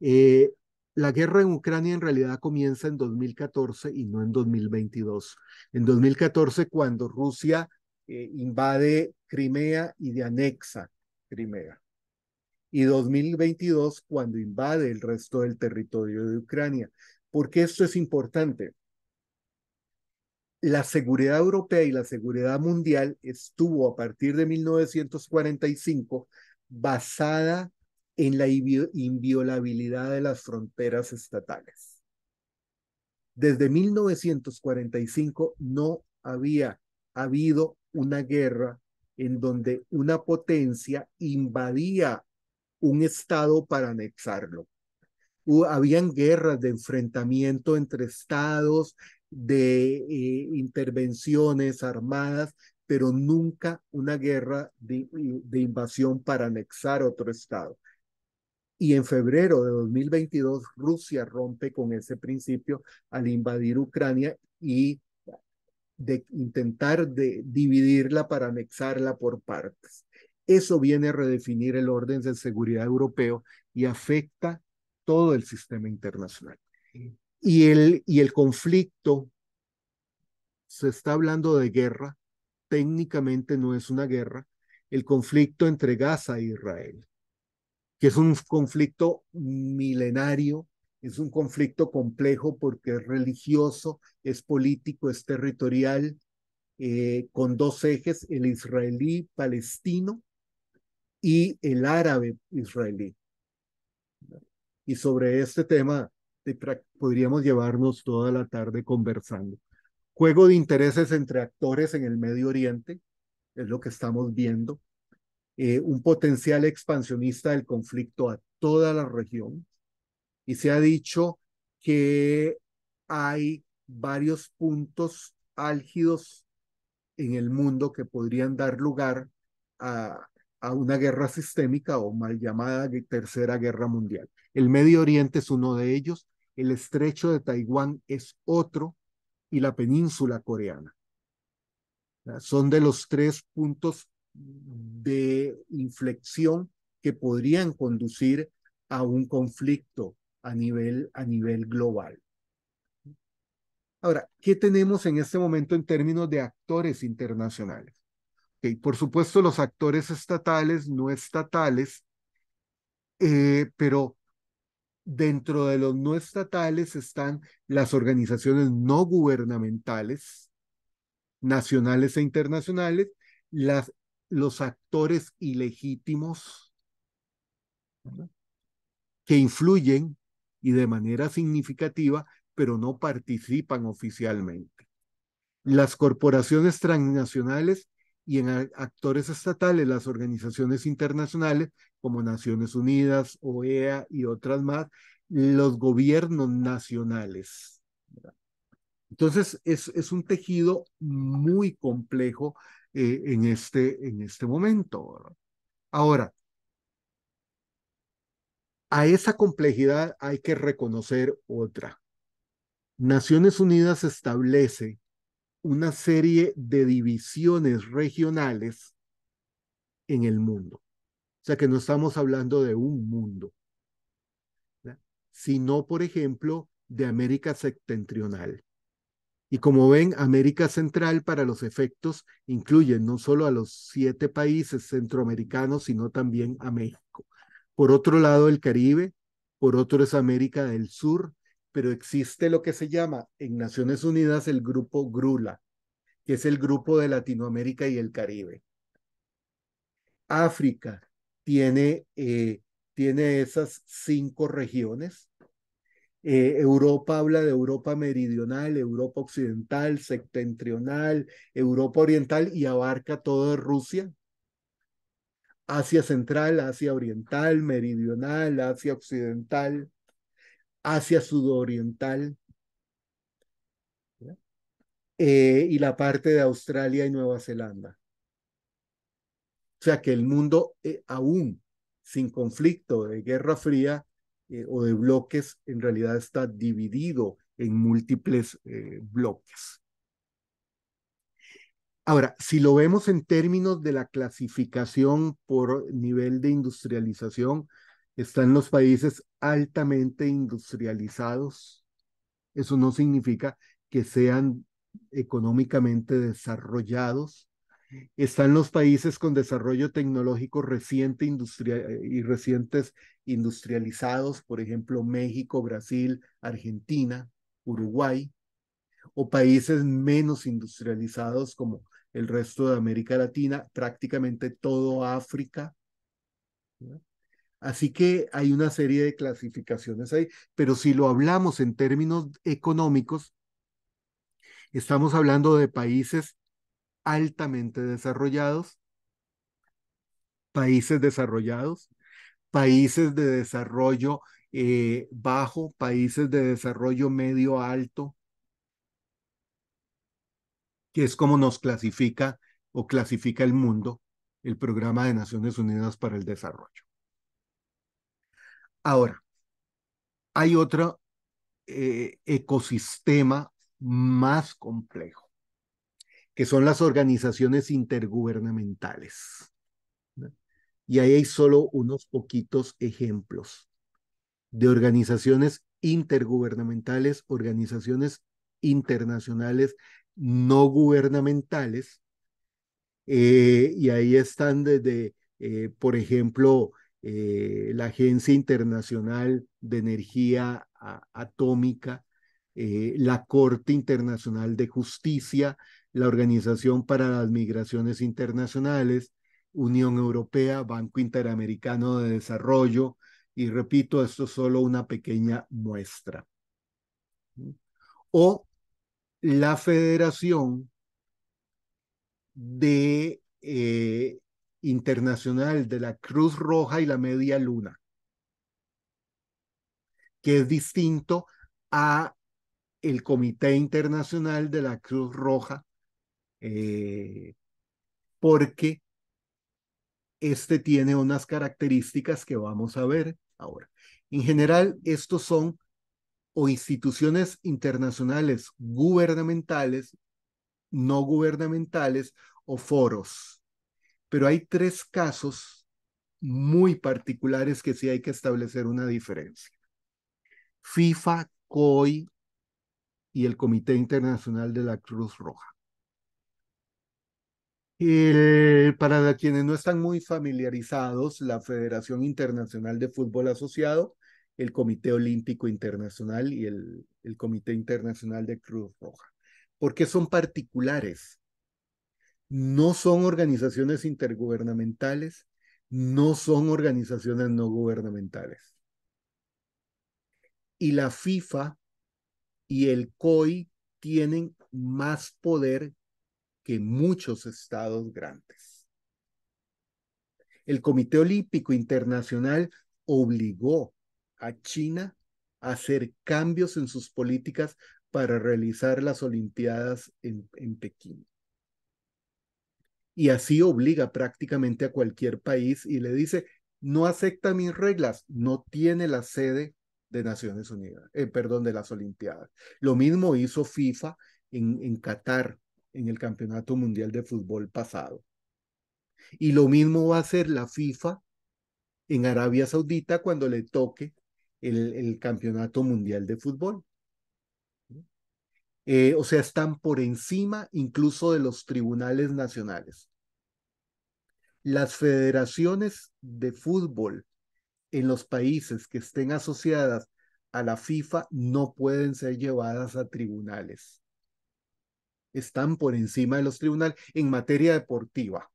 [SPEAKER 2] Eh, la guerra en Ucrania en realidad comienza en 2014 y no en 2022. En 2014, cuando Rusia eh, invade Crimea y de anexa Crimea. Y 2022, cuando invade el resto del territorio de Ucrania. ¿Por qué esto es importante? la seguridad europea y la seguridad mundial estuvo a partir de 1945 basada en la inviolabilidad de las fronteras estatales. Desde 1945 no había habido una guerra en donde una potencia invadía un estado para anexarlo. habían guerras de enfrentamiento entre estados, de eh, intervenciones armadas, pero nunca una guerra de, eh, de invasión para anexar otro Estado. Y en febrero de 2022, Rusia rompe con ese principio al invadir Ucrania y de intentar de dividirla para anexarla por partes. Eso viene a redefinir el orden de seguridad europeo y afecta todo el sistema internacional y el, y el conflicto, se está hablando de guerra, técnicamente no es una guerra, el conflicto entre Gaza e Israel, que es un conflicto milenario, es un conflicto complejo porque es religioso, es político, es territorial, eh, con dos ejes, el israelí palestino y el árabe israelí. Y sobre este tema podríamos llevarnos toda la tarde conversando. Juego de intereses entre actores en el Medio Oriente, es lo que estamos viendo. Eh, un potencial expansionista del conflicto a toda la región. Y se ha dicho que hay varios puntos álgidos en el mundo que podrían dar lugar a, a una guerra sistémica o mal llamada Tercera Guerra Mundial. El Medio Oriente es uno de ellos, el estrecho de Taiwán es otro y la península coreana. Son de los tres puntos de inflexión que podrían conducir a un conflicto a nivel, a nivel global. Ahora, ¿qué tenemos en este momento en términos de actores internacionales? por supuesto, los actores estatales, no estatales, eh, pero Dentro de los no estatales están las organizaciones no gubernamentales, nacionales e internacionales, las, los actores ilegítimos que influyen y de manera significativa, pero no participan oficialmente. Las corporaciones transnacionales y en actores estatales, las organizaciones internacionales como Naciones Unidas, OEA y otras más, los gobiernos nacionales. Entonces, es, es un tejido muy complejo eh, en, este, en este momento. Ahora, a esa complejidad hay que reconocer otra. Naciones Unidas establece una serie de divisiones regionales en el mundo. O sea que no estamos hablando de un mundo, sino, por ejemplo, de América septentrional. Y como ven, América Central para los efectos incluye no solo a los siete países centroamericanos, sino también a México. Por otro lado, el Caribe, por otro es América del Sur, pero existe lo que se llama en Naciones Unidas el grupo GRULA, que es el grupo de Latinoamérica y el Caribe. África tiene, eh, tiene esas cinco regiones. Eh, Europa habla de Europa meridional, Europa occidental, septentrional, Europa oriental y abarca toda Rusia. Asia central, Asia oriental, meridional, Asia occidental. Asia sudoriental eh, y la parte de Australia y Nueva Zelanda. O sea que el mundo eh, aún sin conflicto de guerra fría eh, o de bloques en realidad está dividido en múltiples bloques. Ahora, si lo vemos en términos de la clasificación por nivel de industrialización, están los países altamente industrializados. Eso no significa que sean económicamente desarrollados. Están los países con desarrollo tecnológico reciente eh, y recientes industrializados, por ejemplo, México, Brasil, Argentina, Uruguay, o países menos industrializados como el resto de América Latina, prácticamente todo África. Así que hay una serie de clasificaciones ahí, pero si lo hablamos en términos económicos, estamos hablando de países altamente desarrollados, países desarrollados, países de desarrollo eh, bajo, países de desarrollo medio alto, que es como nos clasifica o clasifica el mundo el programa de Naciones Unidas para el Desarrollo. Ahora, hay otro eh, ecosistema más complejo, que son las organizaciones intergubernamentales. Y ahí hay solo unos poquitos ejemplos de organizaciones intergubernamentales, organizaciones internacionales no gubernamentales. Eh, y ahí están desde, eh, por ejemplo, eh, la Agencia Internacional de Energía Atómica, eh, la Corte Internacional de Justicia, la Organización para las Migraciones Internacionales, Unión Europea, Banco Interamericano de Desarrollo, y repito, esto es solo una pequeña muestra. O la Federación de eh, internacional de la Cruz Roja y la Media Luna, que es distinto a el Comité Internacional de la Cruz Roja, eh, porque este tiene unas características que vamos a ver ahora. En general, estos son o instituciones internacionales gubernamentales, no gubernamentales o foros pero hay tres casos muy particulares que sí hay que establecer una diferencia. FIFA, COI y el Comité Internacional de la Cruz Roja. para quienes no están muy familiarizados, la Federación Internacional de Fútbol Asociado, el Comité Olímpico Internacional y el, el Comité Internacional de Cruz Roja. porque son particulares? no son organizaciones intergubernamentales, no son organizaciones no gubernamentales. Y la FIFA y el COI tienen más poder que muchos estados grandes. El Comité Olímpico Internacional obligó a China a hacer cambios en sus políticas para realizar las Olimpiadas en, Pekín y así obliga prácticamente a cualquier país y le dice, no acepta mis reglas, no tiene la sede de Naciones Unidas, eh, perdón, de las Olimpiadas. Lo mismo hizo FIFA en, en Qatar, en el Campeonato Mundial de Fútbol pasado. Y lo mismo va a hacer la FIFA en Arabia Saudita cuando le toque el Campeonato Mundial de Fútbol. Eh, o sea, están por encima incluso de los tribunales nacionales. Las federaciones de fútbol en los países que estén asociadas a la FIFA no pueden ser llevadas a tribunales. Están por encima de los tribunales en materia deportiva.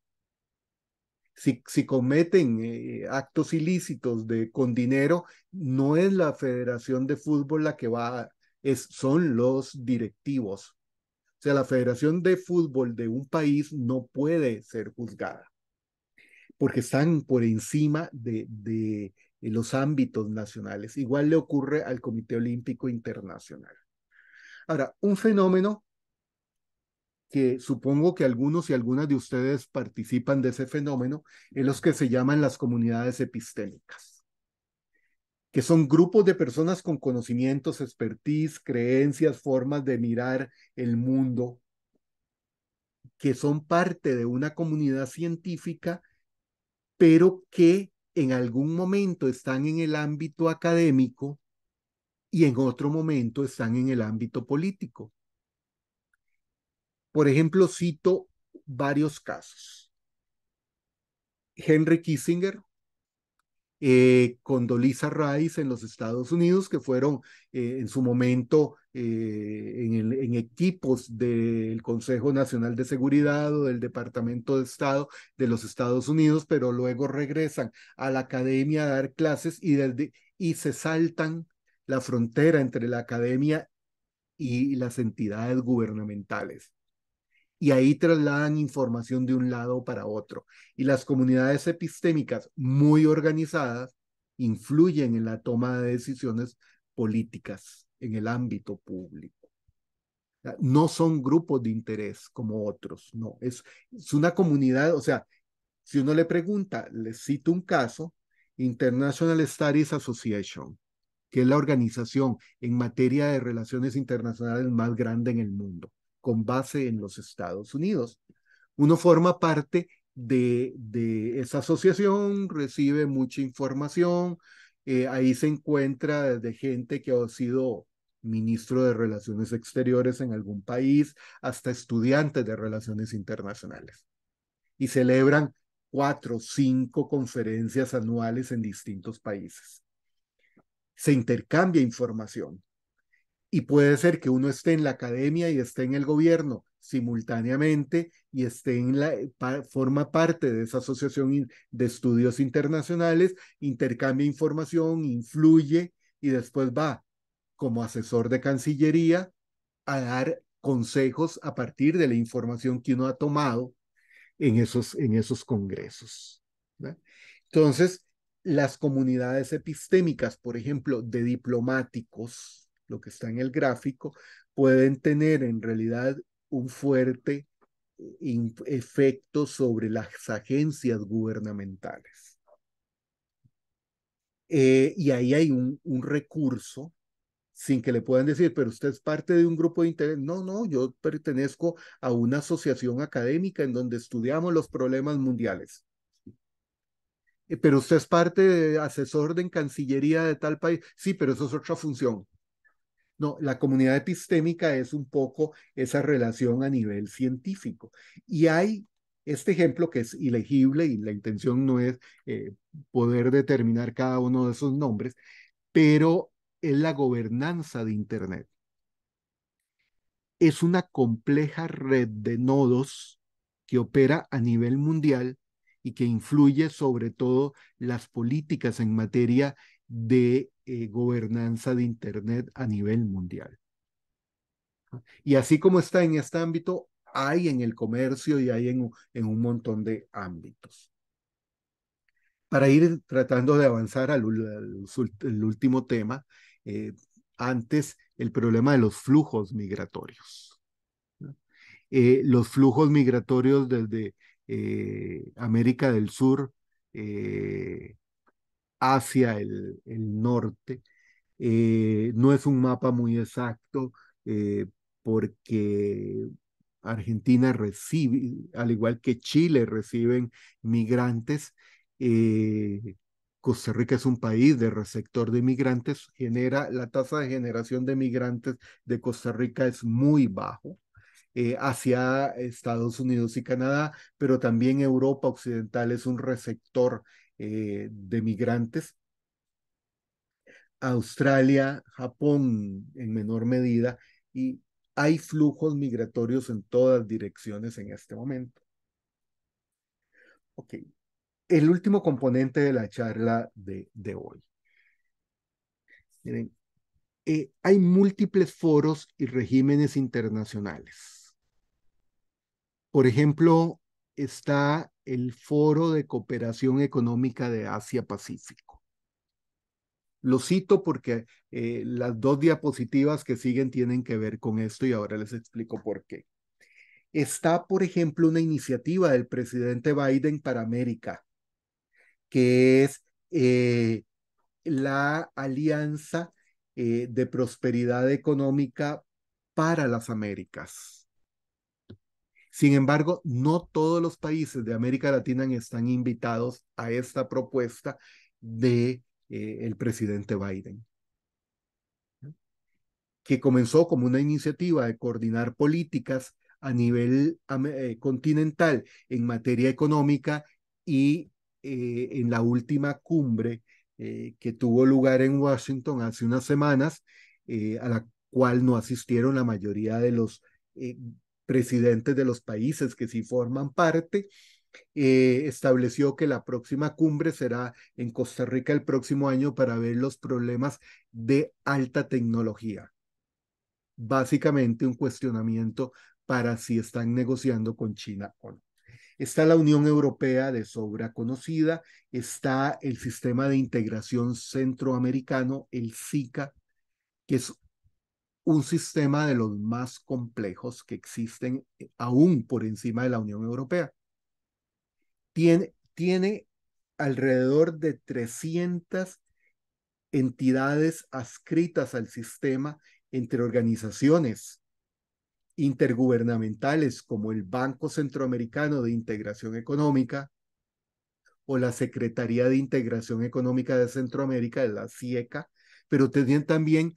[SPEAKER 2] Si, cometen eh, actos ilícitos de, con dinero, no es la Federación de Fútbol la que va a, son los directivos. O sea, la Federación de Fútbol de un país no puede ser juzgada porque están por encima de, de los ámbitos nacionales. Igual le ocurre al Comité Olímpico Internacional. Ahora, un fenómeno que supongo que algunos y algunas de ustedes participan de ese fenómeno, es los que se llaman las comunidades epistémicas que son grupos de personas con conocimientos, expertise, creencias, formas de mirar el mundo, que son parte de una comunidad científica, pero que en algún momento están en el ámbito académico y en otro momento están en el ámbito político. Por ejemplo, cito varios casos. Henry Kissinger, eh, con Dolisa Rice en los Estados Unidos, que fueron eh, en su momento eh, en, equipos del Consejo Nacional de Seguridad o del Departamento de Estado de los Estados Unidos, pero luego regresan a la academia a dar clases y, y se saltan la frontera entre la academia y las entidades gubernamentales y ahí trasladan información de un lado para otro. Y las comunidades epistémicas muy organizadas influyen en la toma de decisiones políticas en el ámbito público. No son grupos de interés como otros, no, es, es una comunidad, o sea, si uno le pregunta, le cito un caso, International Studies Association, que es la organización en materia de relaciones internacionales más grande en el mundo con base en los Estados Unidos. Uno forma parte de, esa asociación, recibe mucha información, eh, ahí se encuentra desde gente que ha sido ministro de Relaciones Exteriores en algún país, hasta estudiantes de Relaciones Internacionales. Y celebran cuatro o cinco conferencias anuales en distintos países. Se intercambia información. Y puede ser que uno esté en la academia y esté en el gobierno simultáneamente y esté en la, eh, forma parte de esa asociación de estudios internacionales, intercambia información, influye y después va como asesor de Cancillería a dar consejos a partir de la información que uno ha tomado en esos, en esos congresos. Entonces, las comunidades epistémicas, por ejemplo, de diplomáticos, lo que está en el gráfico, pueden tener en realidad un fuerte eh, efecto sobre las agencias gubernamentales. Eh, y ahí hay un, recurso sin que le puedan decir, pero usted es parte de un grupo de interés. No, no, yo pertenezco a una asociación académica en donde estudiamos los problemas mundiales. Eh, pero usted es parte de asesor de Cancillería de tal país. Sí, pero eso es otra función. No, la comunidad epistémica es un poco esa relación a nivel científico. Y hay este ejemplo que es ilegible y la intención no es eh, poder determinar cada uno de esos nombres, pero es la gobernanza de Internet. Es una compleja red de nodos que opera a nivel mundial y que influye sobre todo las políticas en materia de eh, gobernanza de Internet a nivel mundial. Ah, y así como está en este ámbito, hay en el comercio y hay en, en un montón de ámbitos. Para ir tratando de avanzar al, último tema, eh, antes el problema de los flujos migratorios. Eh, los flujos migratorios desde América del Sur hacia el, norte. Eh, no es un mapa muy exacto eh, porque Argentina recibe, al igual que Chile, reciben migrantes. Eh, Costa Rica es un país de receptor de migrantes, genera, la tasa de generación de migrantes de Costa Rica es muy bajo hacia Estados Unidos y Canadá, pero también Europa Occidental es un receptor eh, de migrantes. Australia, Japón en menor medida, y hay flujos migratorios en todas direcciones en este momento. Ok, el último componente de la charla de, de hoy. Miren, eh, hay múltiples foros y regímenes internacionales. Por ejemplo, está el Foro de Cooperación Económica de Asia-Pacífico. Lo cito porque eh, las dos diapositivas que siguen tienen que ver con esto y ahora les explico por qué. Está, por ejemplo, una iniciativa del presidente Biden para América, que es eh, la Alianza eh, de Prosperidad Económica para las Américas sin embargo, no todos los países de América Latina están invitados a esta propuesta de eh, el presidente Biden que comenzó como una iniciativa de coordinar políticas a nivel eh, continental en materia económica y eh, en la última cumbre que tuvo lugar en Washington hace unas semanas, a la cual no asistieron la mayoría de los presidentes de los países que sí forman parte, eh, estableció que la próxima cumbre será en Costa Rica el próximo año para ver los problemas de alta tecnología. Básicamente un cuestionamiento para si están negociando con China o no. Está la Unión Europea de sobra conocida, está el Sistema de Integración Centroamericano, el SICA, que es un sistema de los más complejos que existen eh, aún por encima de la Unión Europea. Tiene, tiene alrededor de 300 entidades adscritas al sistema entre organizaciones intergubernamentales como el Banco Centroamericano de Integración Económica o la Secretaría de Integración Económica de Centroamérica, la CIECA, pero tenían también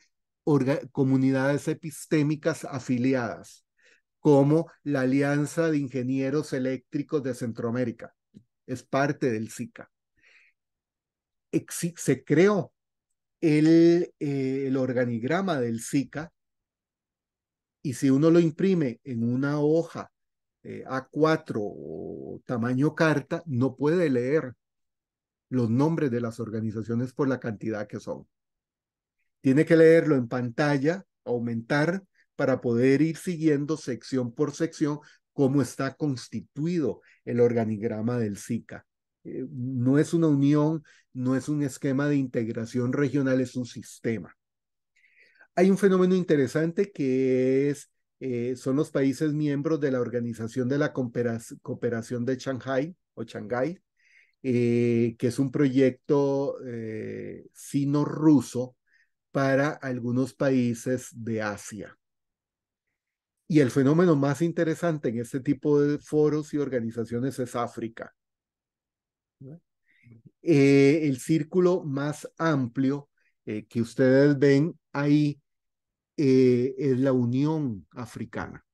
[SPEAKER 2] comunidades epistémicas afiliadas, como la Alianza de Ingenieros Eléctricos de Centroamérica. Es parte del SICA. se creó eh, el, organigrama del SICA y si uno lo imprime en una hoja eh, A4 o tamaño carta, no puede leer los nombres de las organizaciones por la cantidad que son. Tiene que leerlo en pantalla, aumentar, para poder ir siguiendo sección por sección cómo está constituido el organigrama del SICA. Eh, no es una unión, no es un esquema de integración regional, es un sistema. Hay un fenómeno interesante que es, eh, son los países miembros de la Organización de la Cooperación de Shanghai o Shanghái, eh, que es un proyecto sino-ruso para algunos países de Asia. Y el fenómeno más interesante en este tipo de foros y organizaciones es África. Eh, el círculo más amplio eh, que ustedes ven ahí eh, es la Unión Africana,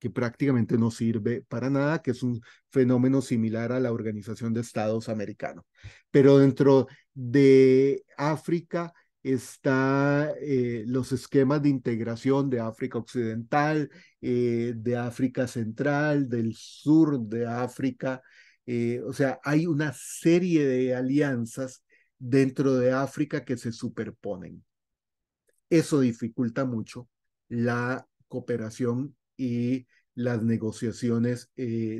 [SPEAKER 2] que prácticamente no sirve para nada, que es un fenómeno similar a la Organización de Estados Americanos. Pero dentro de África está eh, los esquemas de integración de África Occidental, eh, de África Central, del sur de África. Eh, o sea, hay una serie de alianzas dentro de África que se superponen. Eso dificulta mucho la cooperación y las negociaciones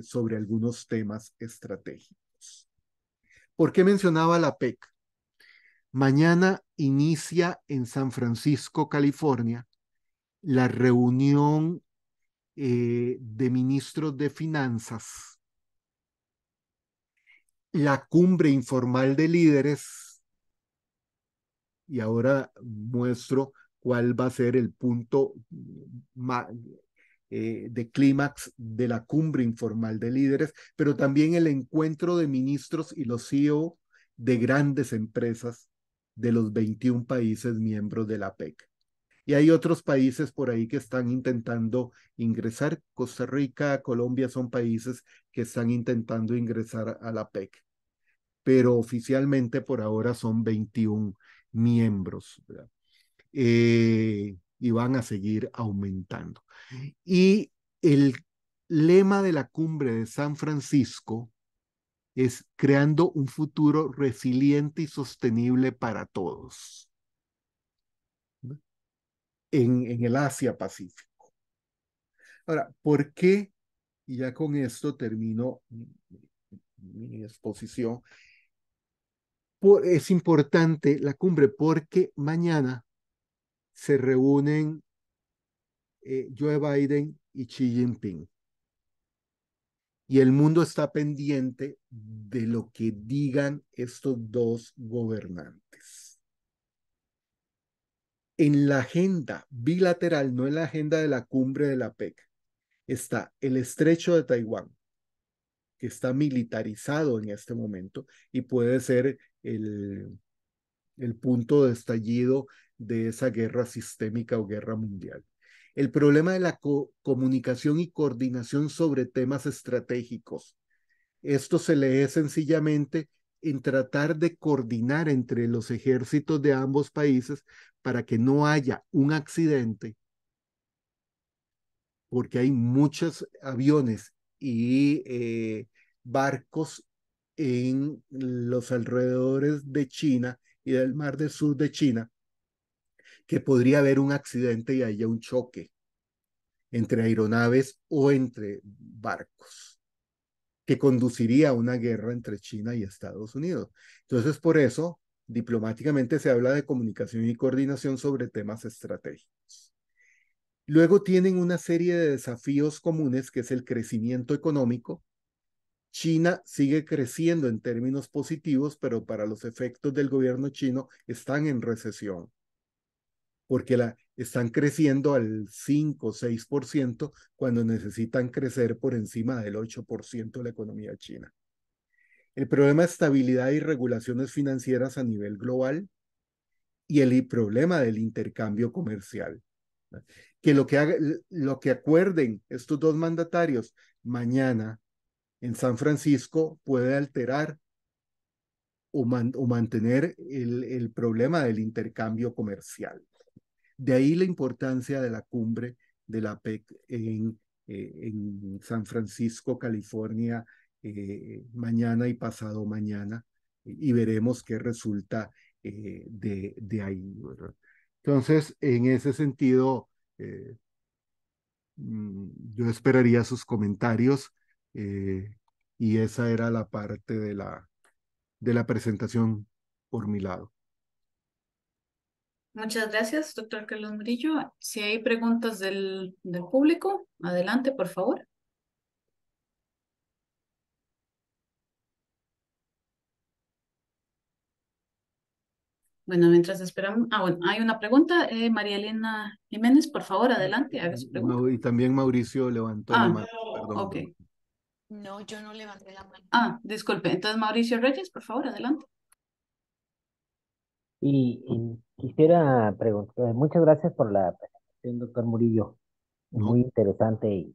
[SPEAKER 2] sobre algunos temas estratégicos. ¿Por qué mencionaba la PEC? Mañana inicia en San Francisco, California, la reunión eh, de ministros de finanzas, la cumbre informal de líderes, y ahora muestro cuál va a ser el punto mm, eh, de clímax de la cumbre informal de líderes, pero también el encuentro de ministros y los CEO de grandes empresas de los 21 países miembros de la PEC. Y hay otros países por ahí que están intentando ingresar. Costa Rica, Colombia son países que están intentando ingresar a la PEC. Pero oficialmente por ahora son 21 miembros. Eh, y van a seguir aumentando. Y el lema de la cumbre de San Francisco es creando un futuro resiliente y sostenible para todos en, el Asia-Pacífico. Ahora, ¿por qué? Y ya con esto termino mi, exposición. es importante la cumbre porque mañana se reúnen eh, Joe Biden y Xi Jinping y el mundo está pendiente de lo que digan estos dos gobernantes. En la agenda bilateral, no en la agenda de la cumbre de la PEC, está el estrecho de Taiwán, que está militarizado en este momento y puede ser el, el punto de estallido de esa guerra sistémica o guerra mundial el problema de la comunicación y coordinación sobre temas estratégicos. Esto se lee sencillamente en tratar de coordinar entre los ejércitos de ambos países para que no haya un accidente, porque hay muchos aviones y eh, barcos en los alrededores de China y del mar del sur de China que podría haber un accidente y haya un choque entre aeronaves o entre barcos, que conduciría a una guerra entre China y Estados Unidos. Entonces, por eso, diplomáticamente se habla de comunicación y coordinación sobre temas estratégicos. Luego tienen una serie de desafíos comunes, que es el crecimiento económico. China sigue creciendo en términos positivos, pero para los efectos del gobierno chino están en recesión porque la, están creciendo al 5 o 6% cuando necesitan crecer por encima del 8% la economía china. El problema de estabilidad y regulaciones financieras a nivel global y el problema del intercambio comercial. Que lo que, haga, lo que acuerden estos dos mandatarios mañana en San Francisco puede alterar o, mantener el problema del intercambio comercial. De ahí la importancia de la cumbre de la PEC en, eh, en San Francisco, California, eh, mañana y pasado mañana, y veremos qué resulta eh, de, de, ahí. Entonces, en ese sentido, mm, yo esperaría sus comentarios y esa era la parte de la, de la presentación por mi lado.
[SPEAKER 1] Muchas gracias, doctor Carlos Murillo. Si hay preguntas del, público, adelante, por favor. Bueno, mientras esperamos. Ah, bueno, hay una pregunta. Eh, María Elena Jiménez, por favor, ah, adelante,
[SPEAKER 2] Y también Mauricio levantó la ah, mano. Ok.
[SPEAKER 1] No, yo no levanté la mano. Ah, disculpe. Entonces, Mauricio Reyes, por favor, adelante.
[SPEAKER 3] Y, quisiera preguntar, eh, muchas gracias por la presentación, doctor Murillo. Muy interesante y,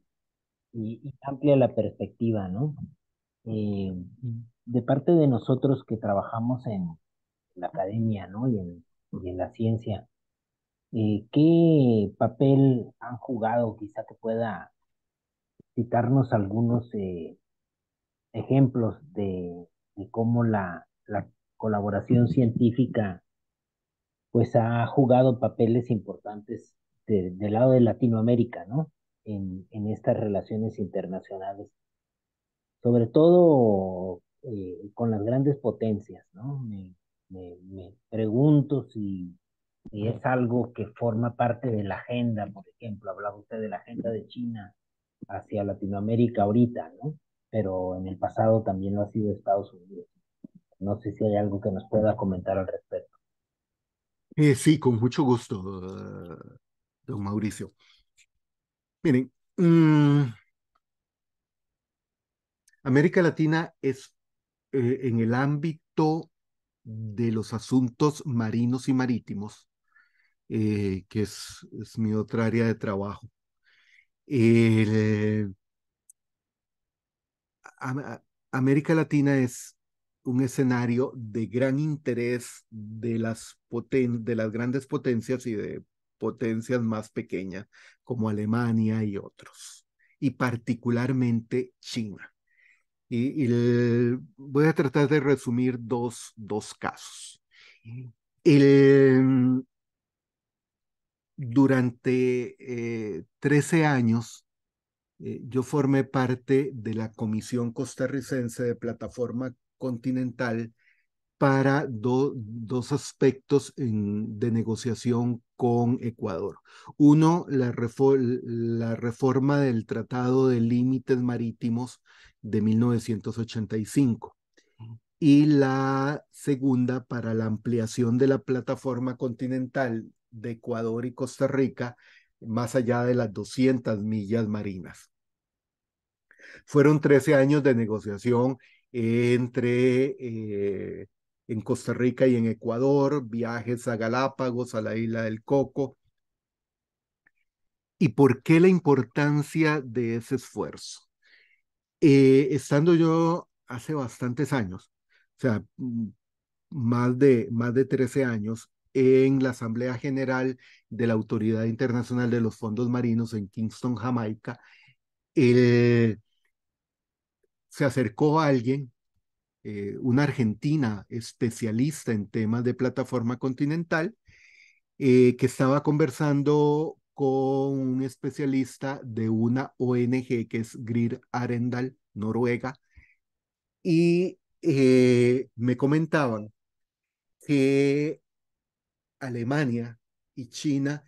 [SPEAKER 3] y, amplia la perspectiva, ¿no? Eh, mm. de parte de nosotros que trabajamos en la academia, ¿no? Y en, en la ciencia, eh, ¿qué papel han jugado? Quizá que pueda citarnos algunos ejemplos de, de cómo la, la colaboración mm. científica pues ha jugado papeles importantes del lado de Latinoamérica, ¿no? En, en estas relaciones internacionales. Sobre todo eh, con las grandes potencias, ¿no? Me, pregunto si, si, es algo que forma parte de la agenda, por ejemplo, hablaba usted de la agenda de China hacia Latinoamérica ahorita, ¿no? Pero en el pasado también lo ha sido Estados Unidos. No sé si hay algo que nos pueda comentar al respecto.
[SPEAKER 2] Eh, sí, con mucho gusto, eh, don Mauricio. Miren, mm, América Latina es eh, en el ámbito de los asuntos marinos y marítimos, que es, mi otra área de trabajo. América Latina es un escenario de gran interés de las, de las grandes potencias y de potencias más pequeñas como Alemania y otros, y particularmente China. Y, voy a tratar de resumir dos, dos casos. durante 13 eh, años, eh, yo formé parte de la Comisión Costarricense de Plataforma continental para dos dos aspectos de negociación con Ecuador. Uno, la, la reforma del Tratado de Límites Marítimos de 1985 y la segunda para la ampliación de la plataforma continental de Ecuador y Costa Rica más allá de las 200 millas marinas. Fueron 13 años de negociación entre eh, en Costa Rica y en Ecuador, viajes a Galápagos, a la isla del Coco. ¿Y por qué la importancia de ese esfuerzo? Eh, estando yo hace bastantes años, o sea, mm, más de, más de 13 años, en la Asamblea General de la Autoridad Internacional de los Fondos Marinos en Kingston, Jamaica, el, se acercó a alguien, eh, una argentina especialista en temas de plataforma continental, eh, que estaba conversando con un especialista de una ONG que es Grir Arendal, Noruega, y eh, me comentaban que Alemania y China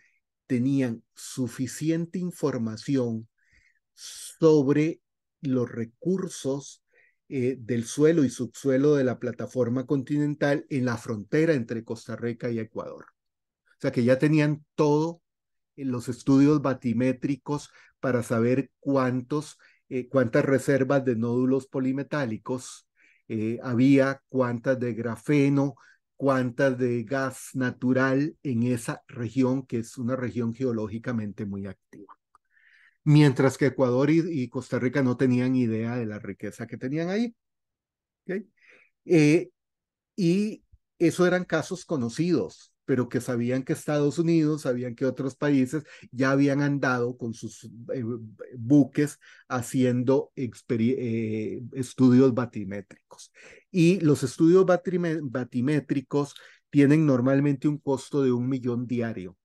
[SPEAKER 2] tenían suficiente información sobre los recursos eh, del suelo y subsuelo de la plataforma continental en la frontera entre Costa Rica y Ecuador. O sea que ya tenían todo en los estudios batimétricos para saber cuántos, eh, cuántas reservas de nódulos polimetálicos eh, había, cuántas de grafeno, cuántas de gas natural en esa región que es una región geológicamente muy activa mientras que Ecuador y, Costa Rica no tenían idea de la riqueza que tenían ahí. Eh, y eso eran casos conocidos, pero que sabían que Estados Unidos, sabían que otros países ya habían andado con sus eh, buques haciendo eh, estudios batimétricos. Y los estudios batimétricos tienen normalmente un costo de un millón diario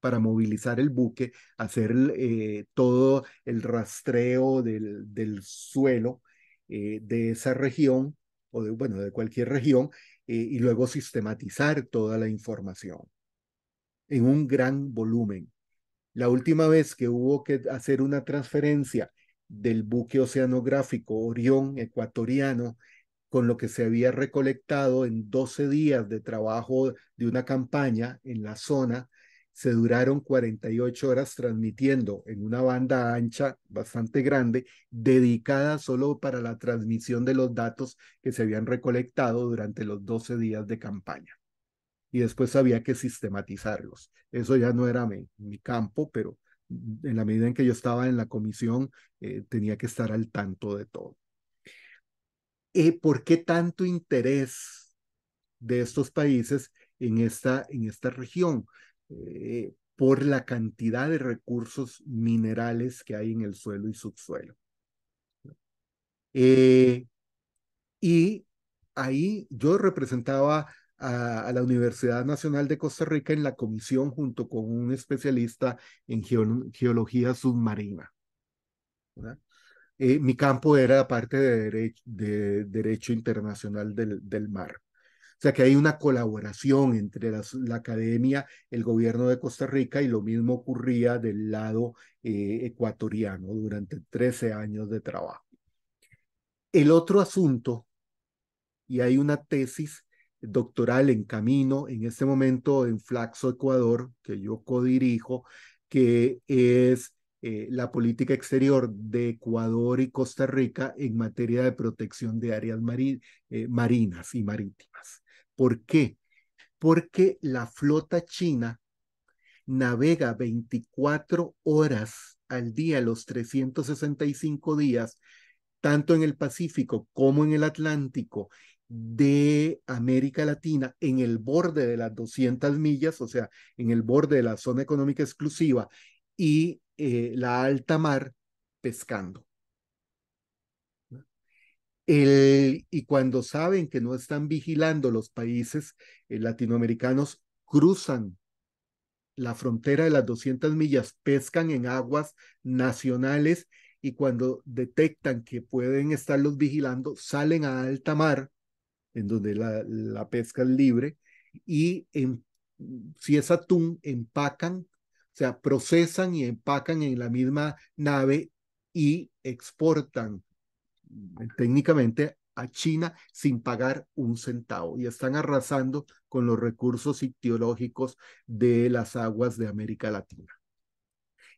[SPEAKER 2] para movilizar el buque, hacer eh, todo el rastreo del, suelo eh, de esa región o de, bueno, de cualquier región eh, y luego sistematizar toda la información en un gran volumen. La última vez que hubo que hacer una transferencia del buque oceanográfico Orión ecuatoriano con lo que se había recolectado en 12 días de trabajo de una campaña en la zona, se duraron 48 horas transmitiendo en una banda ancha bastante grande, dedicada solo para la transmisión de los datos que se habían recolectado durante los 12 días de campaña. Y después había que sistematizarlos. Eso ya no era mi, campo, pero en la medida en que yo estaba en la comisión, eh, tenía que estar al tanto de todo. Eh, ¿Por qué tanto interés de estos países en esta, en esta región? Eh, por la cantidad de recursos minerales que hay en el suelo y subsuelo. Eh, y ahí yo representaba a, la Universidad Nacional de Costa Rica en la comisión junto con un especialista en geología submarina. Eh, mi campo era parte de, Derecho Internacional del Mar. O sea que hay una colaboración entre la academia, el gobierno de Costa Rica y lo mismo ocurría del lado eh, ecuatoriano durante 13 años de trabajo. El otro asunto, y hay una tesis doctoral en camino en este momento en Flaxo, Ecuador, que yo codirijo, que es eh, la política exterior de Ecuador y Costa Rica en materia de protección de áreas eh, marinas y marítimas. ¿Por qué? Porque la flota china navega 24 horas al día, los 365 días, tanto en el Pacífico como en el Atlántico de América Latina, en el borde de las 200 millas, o sea, en el borde de la zona económica exclusiva y eh, la alta mar pescando y cuando saben que no están vigilando los países eh, latinoamericanos, cruzan la frontera de las 200 millas, pescan en aguas nacionales y cuando detectan que pueden estarlos vigilando, salen a alta mar, en donde la, pesca es libre, y si es atún, empacan, o sea, procesan y empacan en la misma nave y exportan técnicamente a China sin pagar un centavo y están arrasando con los recursos ideológicos de las aguas de América Latina.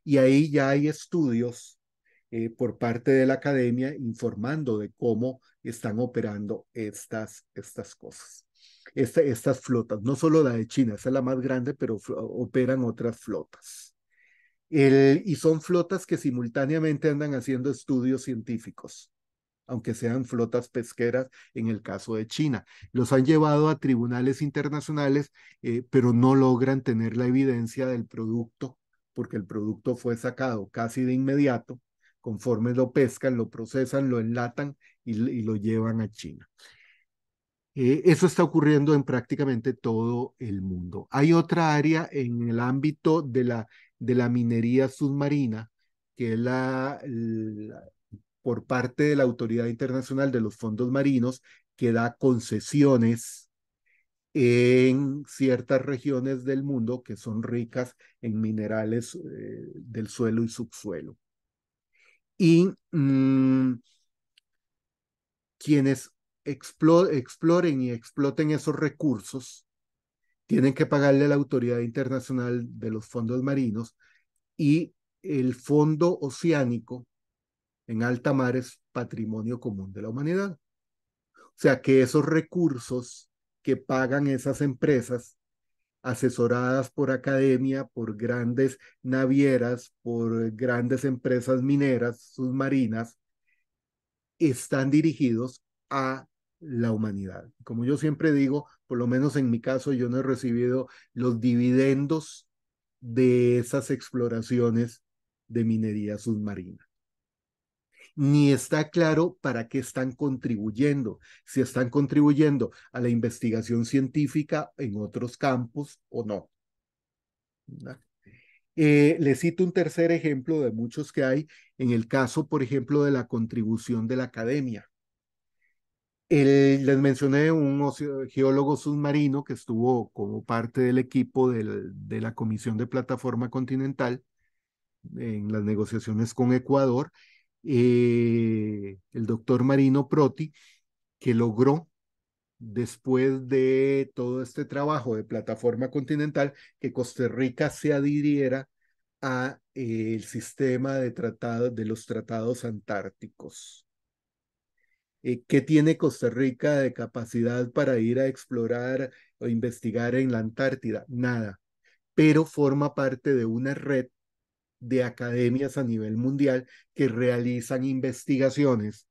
[SPEAKER 2] Y ahí ya hay estudios eh, por parte de la academia informando de cómo están operando estas, estas cosas, este, estas flotas. No solo la de China, esa es la más grande, pero operan otras flotas. y son flotas que simultáneamente andan haciendo estudios científicos aunque sean flotas pesqueras en el caso de China. Los han llevado a tribunales internacionales, eh, pero no logran tener la evidencia del producto, porque el producto fue sacado casi de inmediato, conforme lo pescan, lo procesan, lo enlatan y, lo llevan a China. Eh, eso está ocurriendo en prácticamente todo el mundo. Hay otra área en el ámbito de la, de la minería submarina, que es la por parte de la Autoridad Internacional de los Fondos Marinos que da concesiones en ciertas regiones del mundo que son ricas en minerales eh, del suelo y subsuelo. Y mm, quienes exploren y exploten esos recursos tienen que pagarle a la Autoridad Internacional de los Fondos Marinos y el Fondo Oceánico en alta mar es patrimonio común de la humanidad. O sea que esos recursos que pagan esas empresas, asesoradas por academia, por grandes navieras, por grandes empresas mineras, submarinas, están dirigidos a la humanidad. Como yo siempre digo, por lo menos en mi caso, yo no he recibido los dividendos de esas exploraciones de minería submarina ni está claro para qué están contribuyendo, si están contribuyendo a la investigación científica en otros campos o no. Eh, le cito un tercer ejemplo de muchos que hay, en el caso, por ejemplo, de la contribución de la academia. les mencioné un geólogo submarino que estuvo como parte del equipo de la Comisión de Plataforma Continental en las negociaciones con Ecuador eh, el doctor Marino Proti, que logró, después de todo este trabajo de plataforma continental, que Costa Rica se adhiriera a eh, el sistema de tratados de los tratados antárticos. Eh, ¿Qué tiene Costa Rica de capacidad para ir a explorar o investigar en la Antártida? Nada, pero forma parte de una red de academias a nivel mundial que realizan investigaciones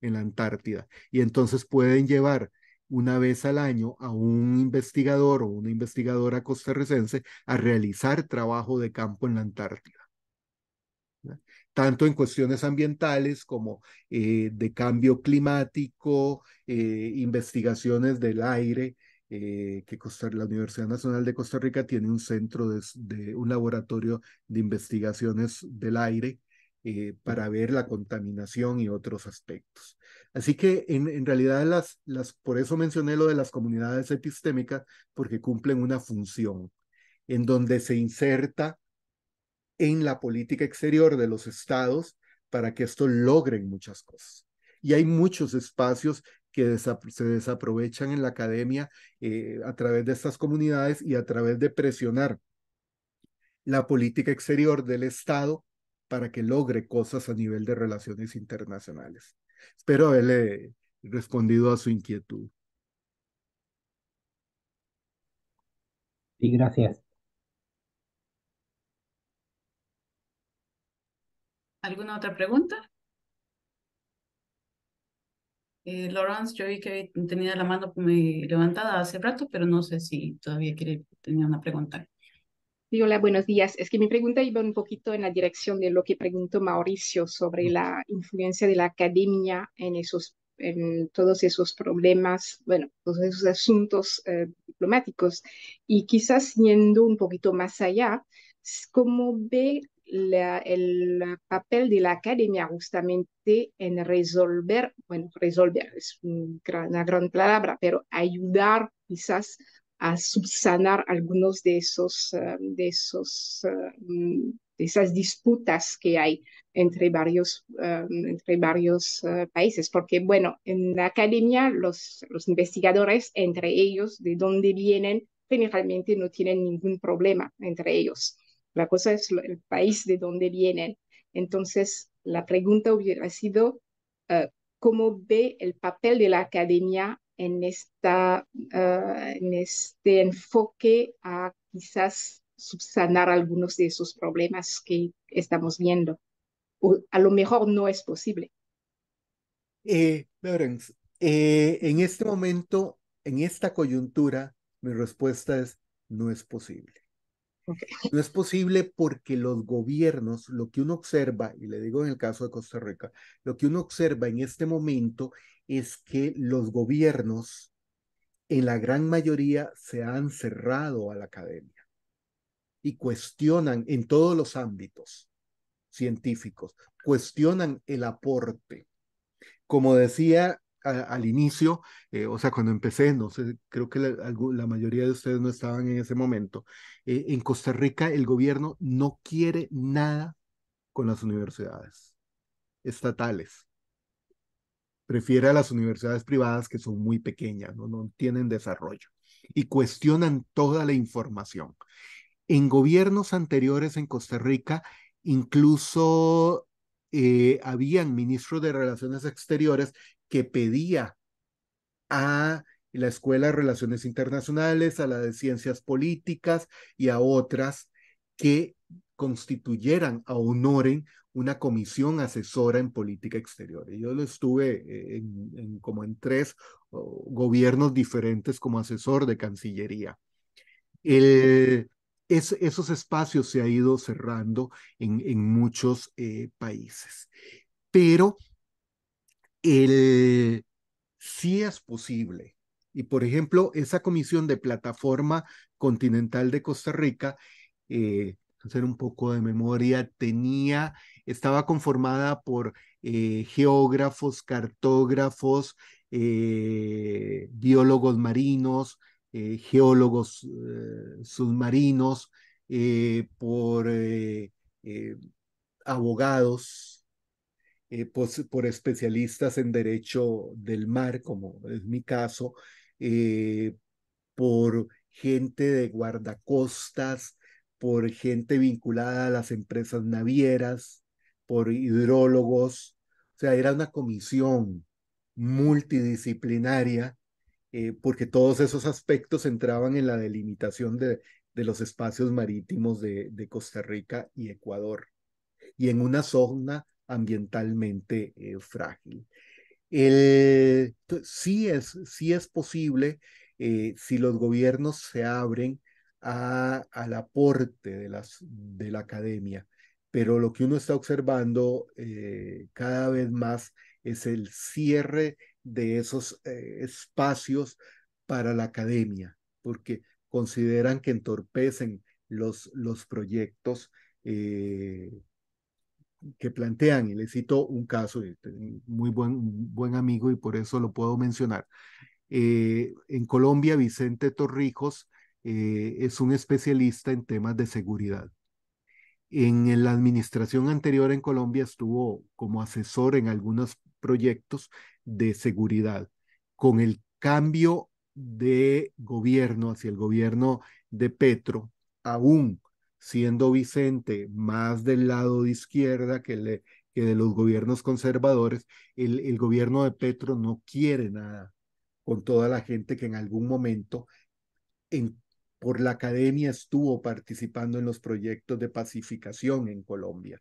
[SPEAKER 2] en la Antártida. Y entonces pueden llevar una vez al año a un investigador o una investigadora costarricense a realizar trabajo de campo en la Antártida. Tanto en cuestiones ambientales como eh, de cambio climático, eh, investigaciones del aire, eh, que la Universidad Nacional de Costa Rica tiene un centro de, un laboratorio de investigaciones del aire eh, para ver la contaminación y otros aspectos. Así que en, realidad las, las, por eso mencioné lo de las comunidades epistémicas, porque cumplen una función en donde se inserta en la política exterior de los estados para que esto logren muchas cosas. Y hay muchos espacios que se desaprovechan en la academia eh, a través de estas comunidades y a través de presionar la política exterior del Estado para que logre cosas a nivel de relaciones internacionales. Espero haberle respondido a su inquietud. Sí, gracias.
[SPEAKER 1] ¿Alguna otra pregunta? Eh, Lawrence, yo vi que tenía la mano levantada hace rato, pero no sé si todavía quiere tener una pregunta.
[SPEAKER 4] Sí, hola, buenos días. Es que mi pregunta iba un poquito en la dirección de lo que preguntó Mauricio sobre la influencia de la academia en, esos, en todos esos problemas, bueno, todos esos asuntos eh, diplomáticos. Y quizás yendo un poquito más allá, ¿cómo ve el papel de la academia justamente en resolver, bueno, resolver es una gran palabra, pero ayudar quizás a subsanar algunos de esos, eh, de esos, eh, esas disputas que hay entre varios, eh, entre varios países, porque bueno, en la academia los, los investigadores, entre ellos, de dónde vienen, generalmente no tienen ningún problema entre ellos. La cosa es el país de donde vienen. Entonces, la pregunta hubiera sido, eh, ¿cómo ve el papel de la academia eh, en, este enfoque a quizás subsanar algunos de esos problemas que estamos viendo? O a lo mejor no es posible.
[SPEAKER 2] Eh, Lorenz, en este momento, en esta coyuntura, mi respuesta es no es posible. No es posible porque los gobiernos, lo que uno observa, y le digo en el caso de Costa Rica, lo que uno observa en este momento es que los gobiernos en la gran mayoría se han cerrado a la academia y cuestionan en todos los ámbitos científicos, cuestionan el aporte. Como decía al, inicio, eh, o sea, cuando empecé, no sé, creo que la, mayoría de ustedes no estaban en ese momento, eh, en Costa Rica el gobierno no quiere nada con las universidades estatales. Prefiere a las universidades privadas que son muy pequeñas, no, no tienen desarrollo y cuestionan toda la información. En gobiernos anteriores en Costa Rica, incluso eh, habían ministros de Relaciones Exteriores que pedía a la Escuela de Relaciones Internacionales, a la de Ciencias Políticas y a otras que constituyeran a honoren una comisión asesora en política exterior. yo lo estuve eh, en, como en tres oh, gobiernos diferentes como asesor de Cancillería. esos espacios se ha ido cerrando en, muchos eh, países. Pero el sí es posible. Y por ejemplo, esa comisión de plataforma continental de Costa Rica, eh, hacer un poco de memoria, tenía, estaba conformada por eh, geógrafos, cartógrafos, eh, biólogos marinos, geólogos submarinos, por abogados, eh, pues, por, especialistas en derecho del mar, como es mi caso, eh, por gente de guardacostas, por gente vinculada a las empresas navieras, por hidrólogos. O sea, era una comisión multidisciplinaria eh, porque todos esos aspectos entraban en la delimitación de, los espacios marítimos de, de, Costa Rica y Ecuador. Y en una zona ambientalmente eh, frágil. sí, es, es posible eh, si los gobiernos se abren a, al aporte de, las, de la academia, pero lo que uno está observando eh, cada vez más es el cierre de esos espacios para la academia, porque consideran que entorpecen los, los proyectos que plantean, y le cito un caso, muy buen, buen amigo y por eso lo puedo mencionar. Eh, en Colombia, Vicente Torrijos eh, es un especialista en temas de seguridad. En la administración anterior en Colombia estuvo como asesor en algunos proyectos de seguridad. Con el cambio de gobierno hacia el gobierno de Petro, aún siendo Vicente más del lado de izquierda que, le, que de los gobiernos conservadores, el, gobierno de Petro no quiere nada con toda la gente que en algún momento en, por la academia estuvo participando en los proyectos de pacificación en Colombia,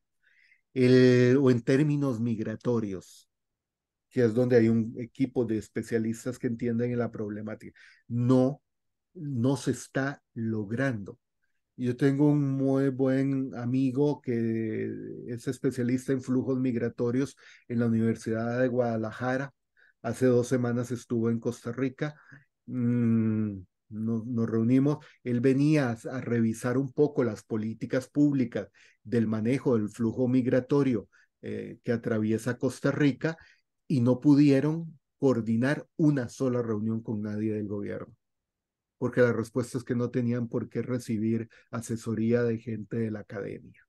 [SPEAKER 2] o en términos migratorios que es donde hay un equipo de especialistas que entienden la problemática. No, no se está logrando. Yo tengo un muy buen amigo que es especialista en flujos migratorios en la Universidad de Guadalajara. Hace dos semanas estuvo en Costa Rica. Mm, nos, reunimos. Él venía a, revisar un poco las políticas públicas del manejo del flujo migratorio eh, que atraviesa Costa Rica y no pudieron coordinar una sola reunión con nadie del gobierno porque la respuesta es que no tenían por qué recibir asesoría de gente de la academia.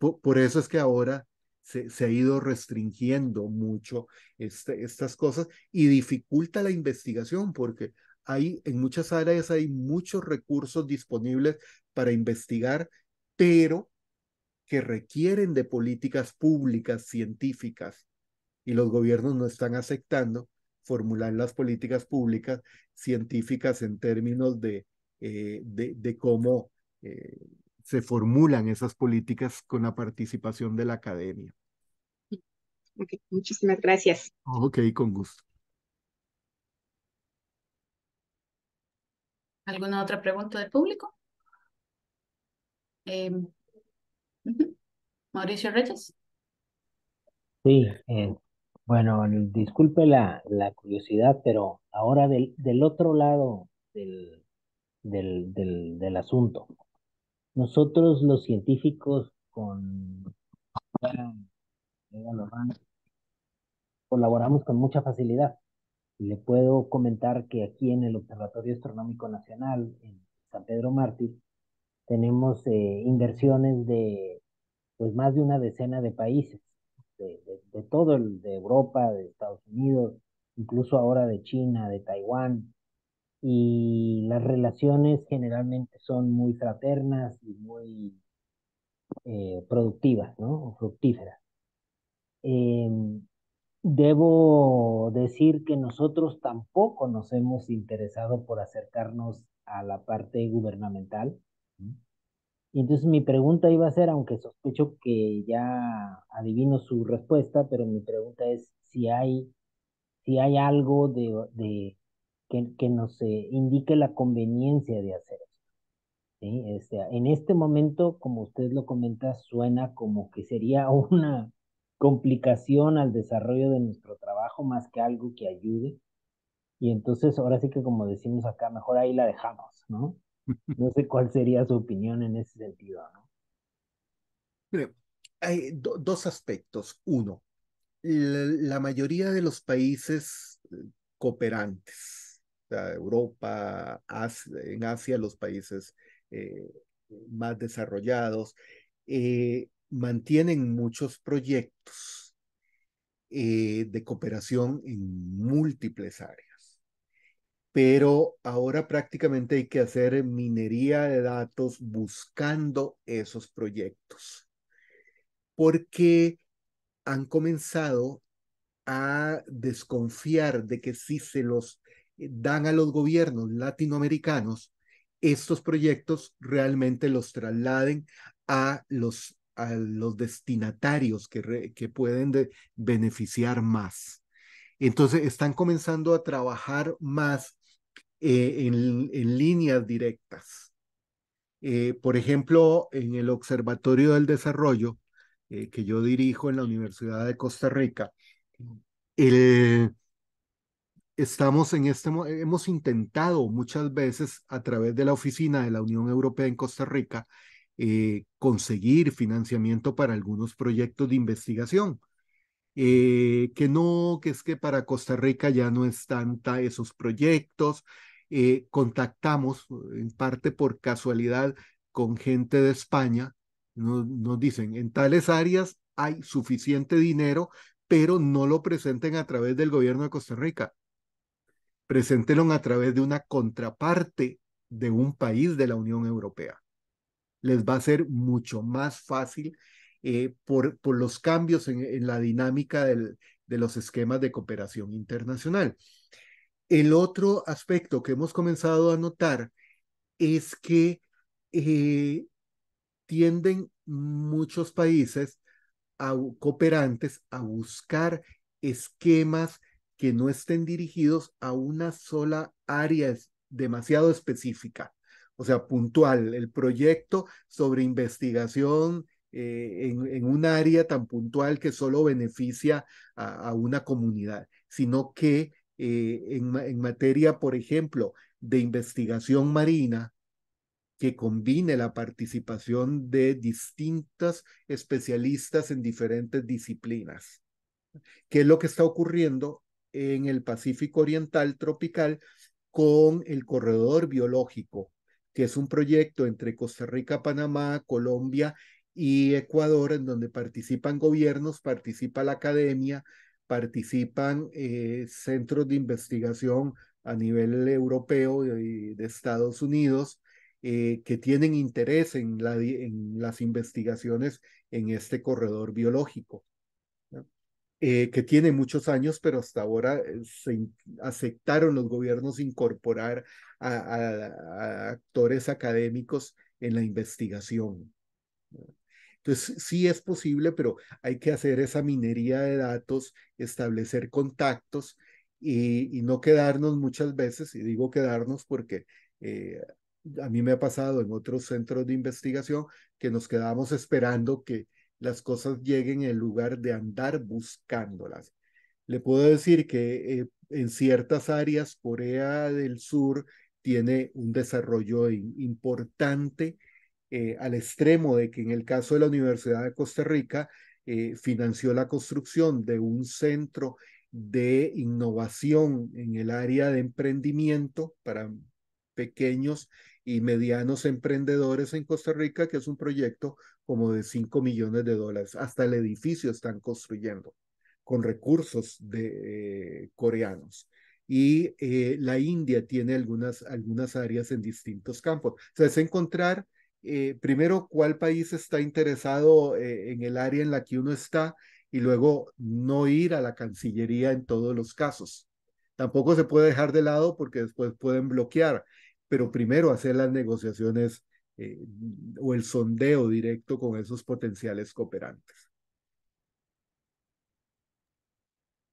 [SPEAKER 2] por eso es que ahora se, se, ha ido restringiendo mucho este, estas cosas y dificulta la investigación porque hay en muchas áreas hay muchos recursos disponibles para investigar, pero que requieren de políticas públicas científicas y los gobiernos no están aceptando formular las políticas públicas científicas en términos de, eh, de, cómo eh, se formulan esas políticas con la participación de la academia.
[SPEAKER 4] muchísimas gracias.
[SPEAKER 2] Ok, con gusto.
[SPEAKER 1] ¿Alguna otra pregunta del público? Em, Mauricio Reyes.
[SPEAKER 3] Sí, eh, bueno, disculpe la, la curiosidad, pero ahora del, otro lado del, del, del, del asunto, nosotros los científicos con colaboramos con mucha facilidad. Le puedo comentar que aquí en el Observatorio Astronómico Nacional, en San Pedro Mártir, tenemos eh, inversiones de pues más de una decena de países de, de, todo el, de Europa, de Estados Unidos, incluso ahora de China, de Taiwán, y las relaciones generalmente son muy fraternas y muy eh, productivas, ¿no? O fructíferas. Em, debo decir que nosotros tampoco nos hemos interesado por acercarnos a la parte gubernamental. Y entonces mi pregunta iba a ser, aunque sospecho que ya adivino su respuesta, pero mi pregunta es si hay, si hay algo de, que, que, nos eh, indique la conveniencia de hacer esto. Este, en este momento, como usted lo comenta, suena como que sería *laughs* una complicación al desarrollo de nuestro trabajo más que algo que ayude. Y entonces ahora sí que como decimos acá, mejor ahí la dejamos, ¿no? No sé cuál sería su opinión
[SPEAKER 2] en ese sentido, ¿no? hay dos aspectos. Uno, la, mayoría de los países eh, cooperantes, Europa, Asia, en Asia los países eh, más desarrollados, eh, mantienen muchos proyectos de cooperación en múltiples áreas pero ahora prácticamente hay que hacer minería de datos buscando esos proyectos, porque han comenzado a desconfiar de que si se los eh, dan a los gobiernos latinoamericanos, estos proyectos realmente los trasladen a los, a los destinatarios que, pueden beneficiar más. Entonces están comenzando a trabajar más eh, en, líneas directas. Eh, por ejemplo, en el Observatorio del Desarrollo, eh, que yo dirijo en la Universidad de Costa Rica, estamos en este, hemos intentado muchas veces a través de la oficina de la Unión Europea en Costa Rica conseguir financiamiento para algunos proyectos de investigación. que no, que es que para Costa Rica ya no están esos proyectos, eh, contactamos eh, en parte por casualidad con gente de España, nos, dicen, en tales áreas hay suficiente dinero, pero no lo presenten a través del gobierno de Costa Rica. Preséntenlo a través de una contraparte de un país de la Unión Europea. Les va a ser mucho más fácil eh, por, por los cambios en, la dinámica de los esquemas de cooperación internacional. El otro aspecto que hemos comenzado a notar es que eh, tienden muchos países cooperantes a buscar esquemas que no estén dirigidos a una sola área demasiado específica, o sea, puntual, el proyecto sobre investigación eh, en, un área tan puntual que solo beneficia a una comunidad, sino que eh, en, materia, por ejemplo, de investigación marina, que combine la participación de distintas especialistas en diferentes disciplinas. que es lo que está ocurriendo en el Pacífico Oriental tropical con el corredor biológico, que es un proyecto entre Costa Rica, Panamá, Colombia y Ecuador, en donde participan gobiernos, participa la academia, participan eh, centros de investigación a nivel europeo y de Estados Unidos eh, que tienen interés en, la, en, las investigaciones en este corredor biológico, eh, que tiene muchos años, pero hasta ahora se aceptaron los gobiernos incorporar a, actores académicos en la investigación. Entonces, sí es posible, pero hay que hacer esa minería de datos, establecer contactos y, no quedarnos muchas veces, y digo quedarnos porque eh, a mí me ha pasado en otros centros de investigación que nos quedamos esperando que las cosas lleguen en lugar de andar buscándolas. Le puedo decir que eh, en ciertas áreas Corea del Sur tiene un desarrollo importante eh, al extremo de que en el caso de la Universidad de Costa Rica eh, financió la construcción de un centro de innovación en el área de emprendimiento para pequeños y medianos emprendedores en Costa Rica, que es un proyecto como de 5 millones de dólares. Hasta el edificio están construyendo con recursos de, eh, coreanos. Y la India tiene algunas, algunas áreas en distintos campos. O sea, es encontrar eh, primero cuál país está interesado eh, en el área en la que uno está y luego no ir a la Cancillería en todos los casos. Tampoco se puede dejar de lado porque después pueden bloquear, pero primero hacer las negociaciones eh, o el sondeo directo con esos potenciales cooperantes.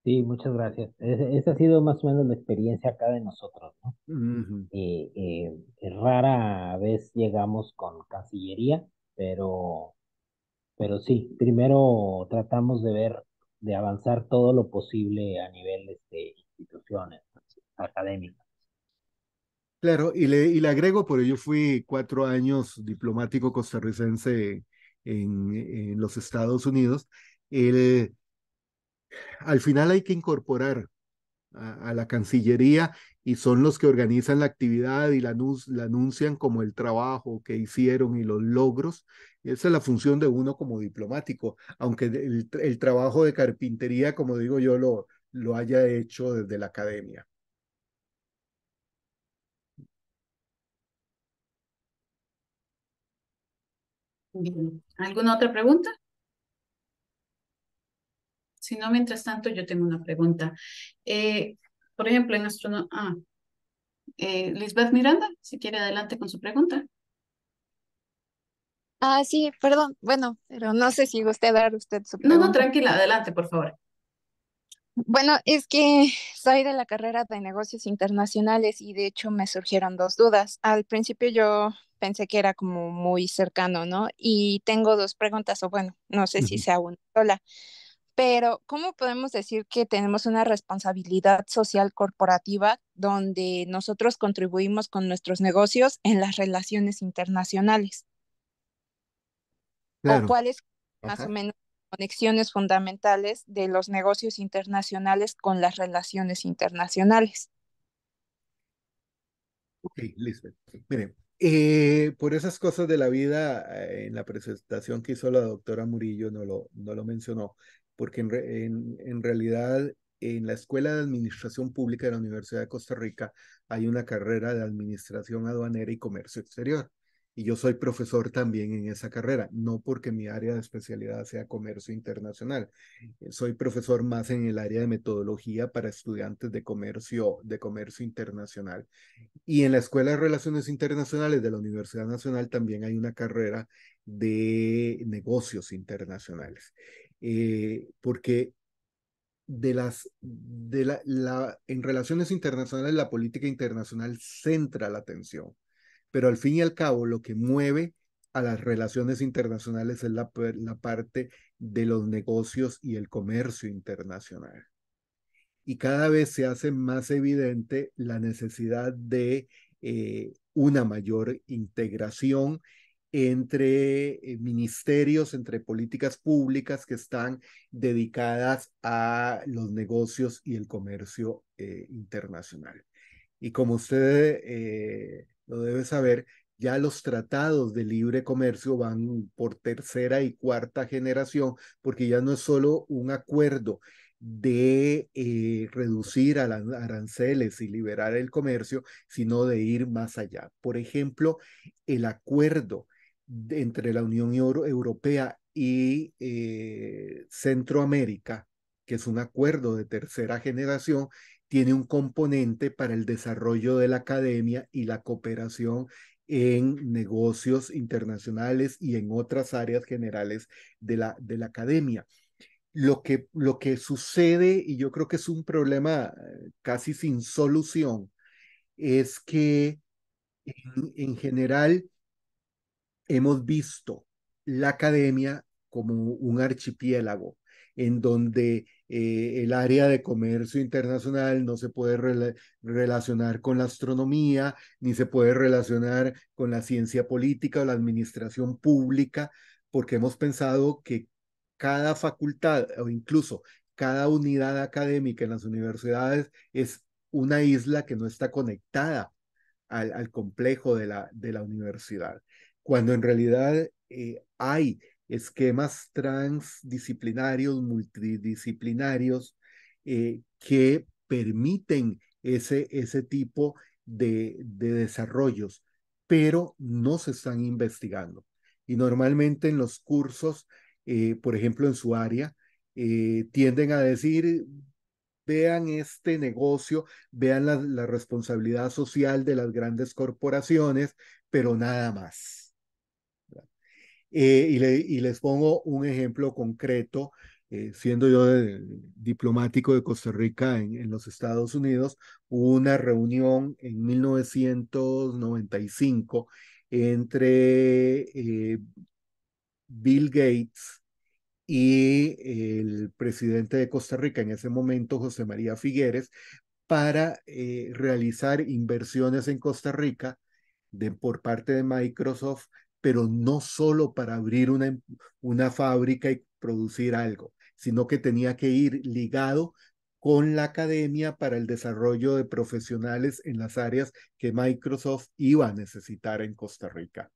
[SPEAKER 3] Sí, muchas gracias. Esa ha sido más o menos la experiencia acá de nosotros, ¿no? Eh, eh, eh, rara vez llegamos con Cancillería, pero, pero sí, primero tratamos de ver,
[SPEAKER 2] de avanzar todo lo posible
[SPEAKER 3] a nivel de este, instituciones académicas.
[SPEAKER 2] Claro, y le, y le agrego, por yo fui cuatro años diplomático costarricense en, en los Estados Unidos. El, al final hay que incorporar a, la Cancillería y son los que organizan la actividad y la, anuncian como el trabajo que hicieron y los logros. Esa es la función de uno como diplomático, aunque el, trabajo de carpintería, como digo yo, lo, lo haya hecho desde la academia.
[SPEAKER 1] ¿Alguna otra pregunta? Si no, mientras tanto, yo tengo una pregunta. Eh, por ejemplo, en nuestro... ah, eh, Lisbeth Miranda, si quiere adelante con su pregunta.
[SPEAKER 4] Ah, sí, perdón. Bueno, pero no sé si guste dar usted su pregunta. No, no, tranquila, adelante,
[SPEAKER 1] por
[SPEAKER 3] favor.
[SPEAKER 4] Bueno, es que *laughs* soy de la carrera de negocios internacionales y de hecho me surgieron dos dudas. Al principio yo pensé que era como muy cercano, ¿no? Y tengo dos preguntas, o bueno, no sé si sea una sola pero ¿cómo podemos decir que tenemos una responsabilidad social corporativa donde nosotros contribuimos con nuestros negocios en las relaciones internacionales? Claro. ¿O cuáles más o menos conexiones fundamentales de los negocios internacionales con las relaciones internacionales?
[SPEAKER 2] Ok, listo. Miren, eh, por esas cosas de la vida, eh, en la presentación que hizo la doctora Murillo no lo, no lo mencionó porque en, realidad en la Escuela de Administración Pública de la Universidad de Costa Rica hay una carrera de Administración Aduanera y Comercio Exterior. Y yo soy profesor también en esa carrera, no porque mi área de especialidad sea comercio internacional. Eh, soy profesor más en el área de metodología para estudiantes de comercio, de comercio internacional. Y en la Escuela de Relaciones Internacionales de la Universidad Nacional también hay una carrera de negocios internacionales. Eh, porque de las, de la, en relaciones internacionales la política internacional centra la atención, pero al fin y al cabo lo que mueve a las relaciones internacionales es la, la parte de los negocios y el comercio internacional. Y cada vez se hace más evidente la necesidad de eh, una mayor integración entre eh, ministerios, entre políticas públicas que están dedicadas a los negocios y el comercio eh, internacional. Y como usted eh, lo debe saber, ya los tratados de libre comercio van por tercera y cuarta generación, porque ya no es solo un acuerdo de reducir aranceles y liberar el comercio, sino de ir más allá. Por ejemplo, el acuerdo entre la Unión Europea y eh, Centroamérica, que es un acuerdo de tercera generación, tiene un componente para el desarrollo de la academia y la cooperación en negocios internacionales y en otras áreas generales de la, de la academia. Lo que, lo que sucede, y yo creo que es un problema eh, casi sin solución, es que en general hemos visto la academia como un archipiélago en donde eh, el área de comercio internacional no se puede relacionar con la astronomía, ni se puede relacionar con la ciencia política o la administración pública, porque hemos pensado que cada facultad o incluso cada unidad académica en las universidades es una isla que no está conectada al, complejo de la universidad cuando en realidad eh, hay esquemas transdisciplinarios, multidisciplinarios, eh, que permiten ese, ese tipo de, de desarrollos, pero no se están investigando. Y normalmente en los cursos, eh, por ejemplo, en su área, tienden a decir, vean este negocio, vean la responsabilidad social de las grandes corporaciones, pero nada más. Eh, y, les pongo un ejemplo concreto, eh, siendo yo diplomático de Costa Rica en, los Estados Unidos, hubo una reunión en 1995 entre eh, Bill Gates y el presidente de Costa Rica en ese momento, José María Figueres, para realizar inversiones en Costa Rica de, por parte de Microsoft pero no solo para abrir em, una, fábrica y producir algo, sino que tenía que ir ligado con la academia para el desarrollo de profesionales en las áreas que Microsoft iba a necesitar en Costa Rica.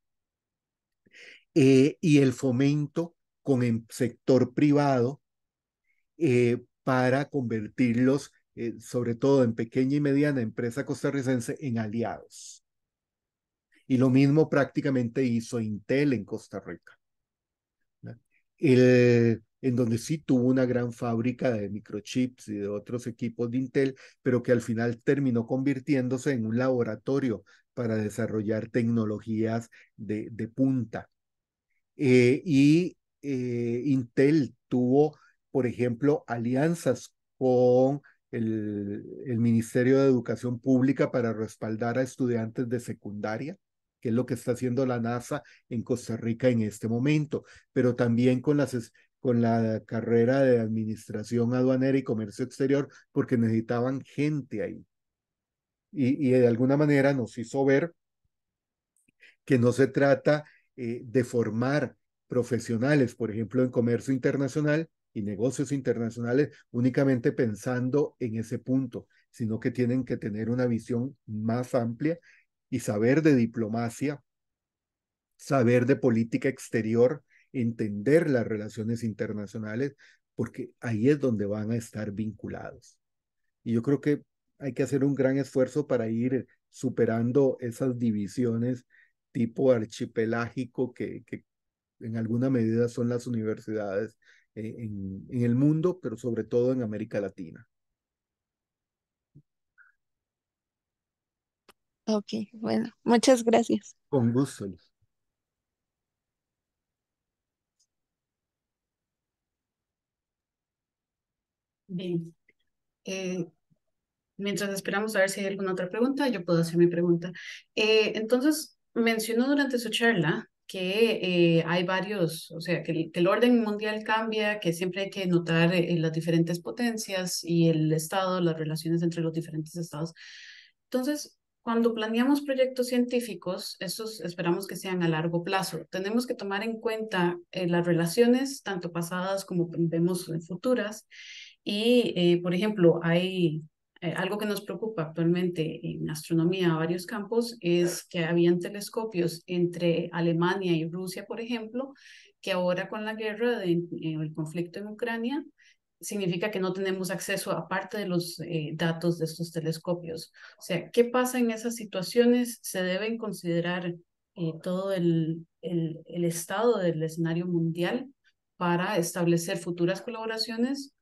[SPEAKER 2] Eh, y el fomento con el sector privado eh, para convertirlos, eh, sobre todo en pequeña y mediana empresa costarricense, en aliados. Y lo mismo prácticamente hizo Intel en Costa Rica, en donde sí tuvo una gran fábrica de microchips y de otros equipos de Intel, pero que al final terminó convirtiéndose en un laboratorio para desarrollar tecnologías de, punta. Eh, y eh, Intel tuvo, por ejemplo, alianzas con el, Ministerio de Educación Pública para respaldar a estudiantes de secundaria que es lo que está haciendo la NASA en Costa Rica en este momento, pero también con las con la carrera de administración aduanera y comercio exterior, porque necesitaban gente ahí. Y, de alguna manera nos hizo ver que no se trata eh, de formar profesionales, por ejemplo, en comercio internacional y negocios internacionales, únicamente pensando en ese punto, sino que tienen que tener una visión más amplia y saber de diplomacia, saber de política exterior, entender las relaciones internacionales, porque ahí es donde van a estar vinculados. Y yo creo que hay que hacer un gran esfuerzo para ir superando esas divisiones tipo archipelágico que, en alguna medida son las universidades eh, en el mundo, pero sobre todo en América Latina.
[SPEAKER 4] Ok, bueno, muchas gracias.
[SPEAKER 2] Con gusto.
[SPEAKER 1] Bien. Eh, mientras esperamos a ver si hay alguna otra pregunta, yo puedo hacer mi pregunta. Eh, entonces, mencionó durante su charla que eh, hay varios, o sea, que el, que el, orden mundial cambia, que siempre hay que notar las diferentes potencias y el Estado, las relaciones entre los diferentes estados. Entonces, cuando planeamos proyectos científicos, esos esperamos que sean a largo plazo. Tenemos que tomar en cuenta eh, las relaciones, tanto pasadas como vemos futuras. Y, eh, por ejemplo, hay eh, algo que nos preocupa actualmente en astronomía a varios campos es que habían telescopios entre Alemania y Rusia, por ejemplo, que ahora con la guerra, de, el conflicto en Ucrania, significa que no tenemos acceso a parte de los eh, datos de estos telescopios. O sea, ¿qué pasa en esas situaciones? Se deben considerar eh, todo el, estado del escenario mundial para establecer futuras colaboraciones.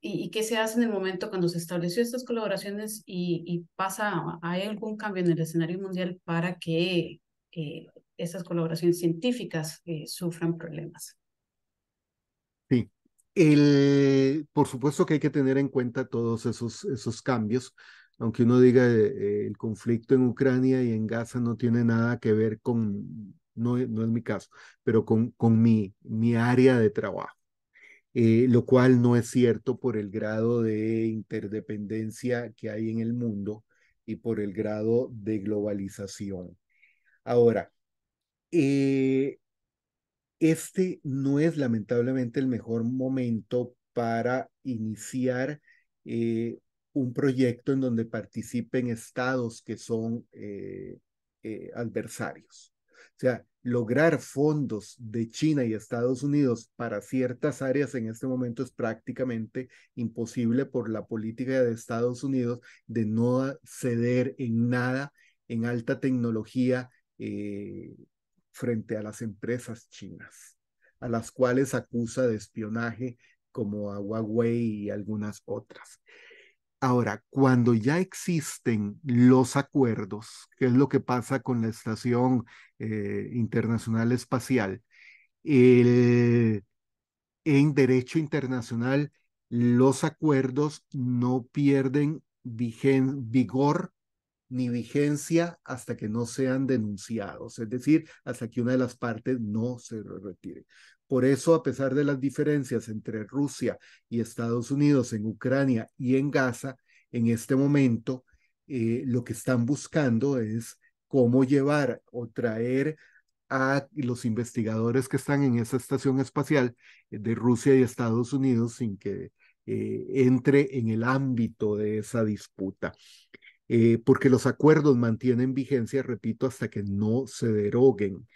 [SPEAKER 1] ¿Y, qué se hace en el momento cuando se estableció estas colaboraciones y, pasa, hay algún cambio en el escenario mundial para que eh, esas colaboraciones científicas sufran problemas?
[SPEAKER 2] por supuesto que hay que tener en cuenta todos esos, esos cambios, aunque uno diga eh, el conflicto en Ucrania y en Gaza no tiene nada que ver con, no, no es mi caso, pero con, con mi, mi área de trabajo. Eh, lo cual no es cierto por el grado de interdependencia que hay en el mundo y por el grado de globalización. Ahora, eh, este no es lamentablemente el mejor momento para iniciar eh, un proyecto en donde participen estados que son eh, eh, adversarios. O sea, lograr fondos de China y Estados Unidos para ciertas áreas en este momento es prácticamente imposible por la política de Estados Unidos de no ceder en nada en alta tecnología frente a las empresas chinas, a las cuales acusa de espionaje como a Huawei y algunas otras. Ahora, cuando ya existen los acuerdos, qué es lo que pasa con la Estación eh, Internacional Espacial, en derecho internacional los acuerdos no pierden vigor ni vigencia hasta que no sean denunciados, es decir, hasta que una de las partes no se retire. Por eso, a pesar de las diferencias entre Rusia y Estados Unidos en Ucrania y en Gaza, en este momento eh, lo que están buscando es cómo llevar o traer a los investigadores que están en esa estación espacial eh, de Rusia y Estados Unidos sin que eh, entre en el ámbito de esa disputa. Eh, porque los acuerdos mantienen vigencia, repito, hasta que no se deroguen.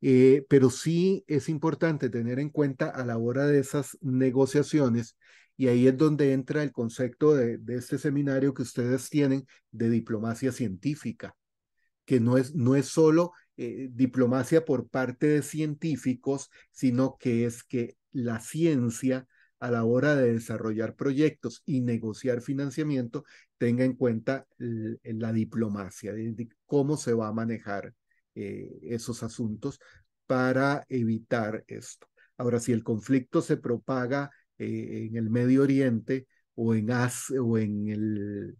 [SPEAKER 2] Eh, pero sí es importante tener en cuenta a la hora de esas negociaciones, y ahí es donde entra el concepto de, este seminario que ustedes tienen de diplomacia científica, que no es, no es solo eh, diplomacia por parte de científicos, sino que es que la ciencia a la hora de desarrollar proyectos y negociar financiamiento tenga en cuenta eh, la diplomacia, cómo se va a manejar eh, esos asuntos para evitar esto. Ahora, si el conflicto se propaga eh, en el Medio Oriente o en, o en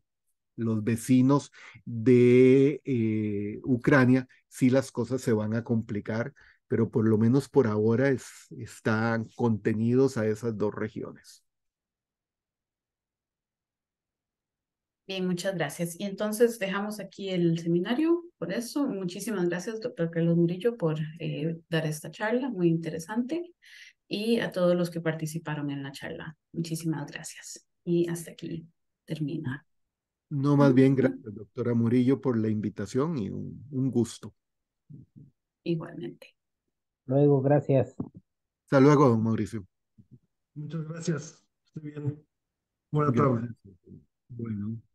[SPEAKER 2] los vecinos de Ucrania, sí las cosas se van a complicar, pero por lo menos por ahora están contenidos a esas dos regiones.
[SPEAKER 1] Bien, muchas gracias. Y entonces dejamos aquí el seminario por eso. Muchísimas gracias, doctor Carlos Murillo, por eh, dar esta charla muy interesante y a todos los que participaron en la charla. Muchísimas gracias. Y hasta aquí termina.
[SPEAKER 2] No, más bien gracias, doctora Murillo, por la invitación y un, gusto.
[SPEAKER 1] Igualmente.
[SPEAKER 2] Luego, gracias. Hasta luego, don Mauricio.
[SPEAKER 3] Muchas gracias.
[SPEAKER 4] Estoy bien.
[SPEAKER 2] Bueno.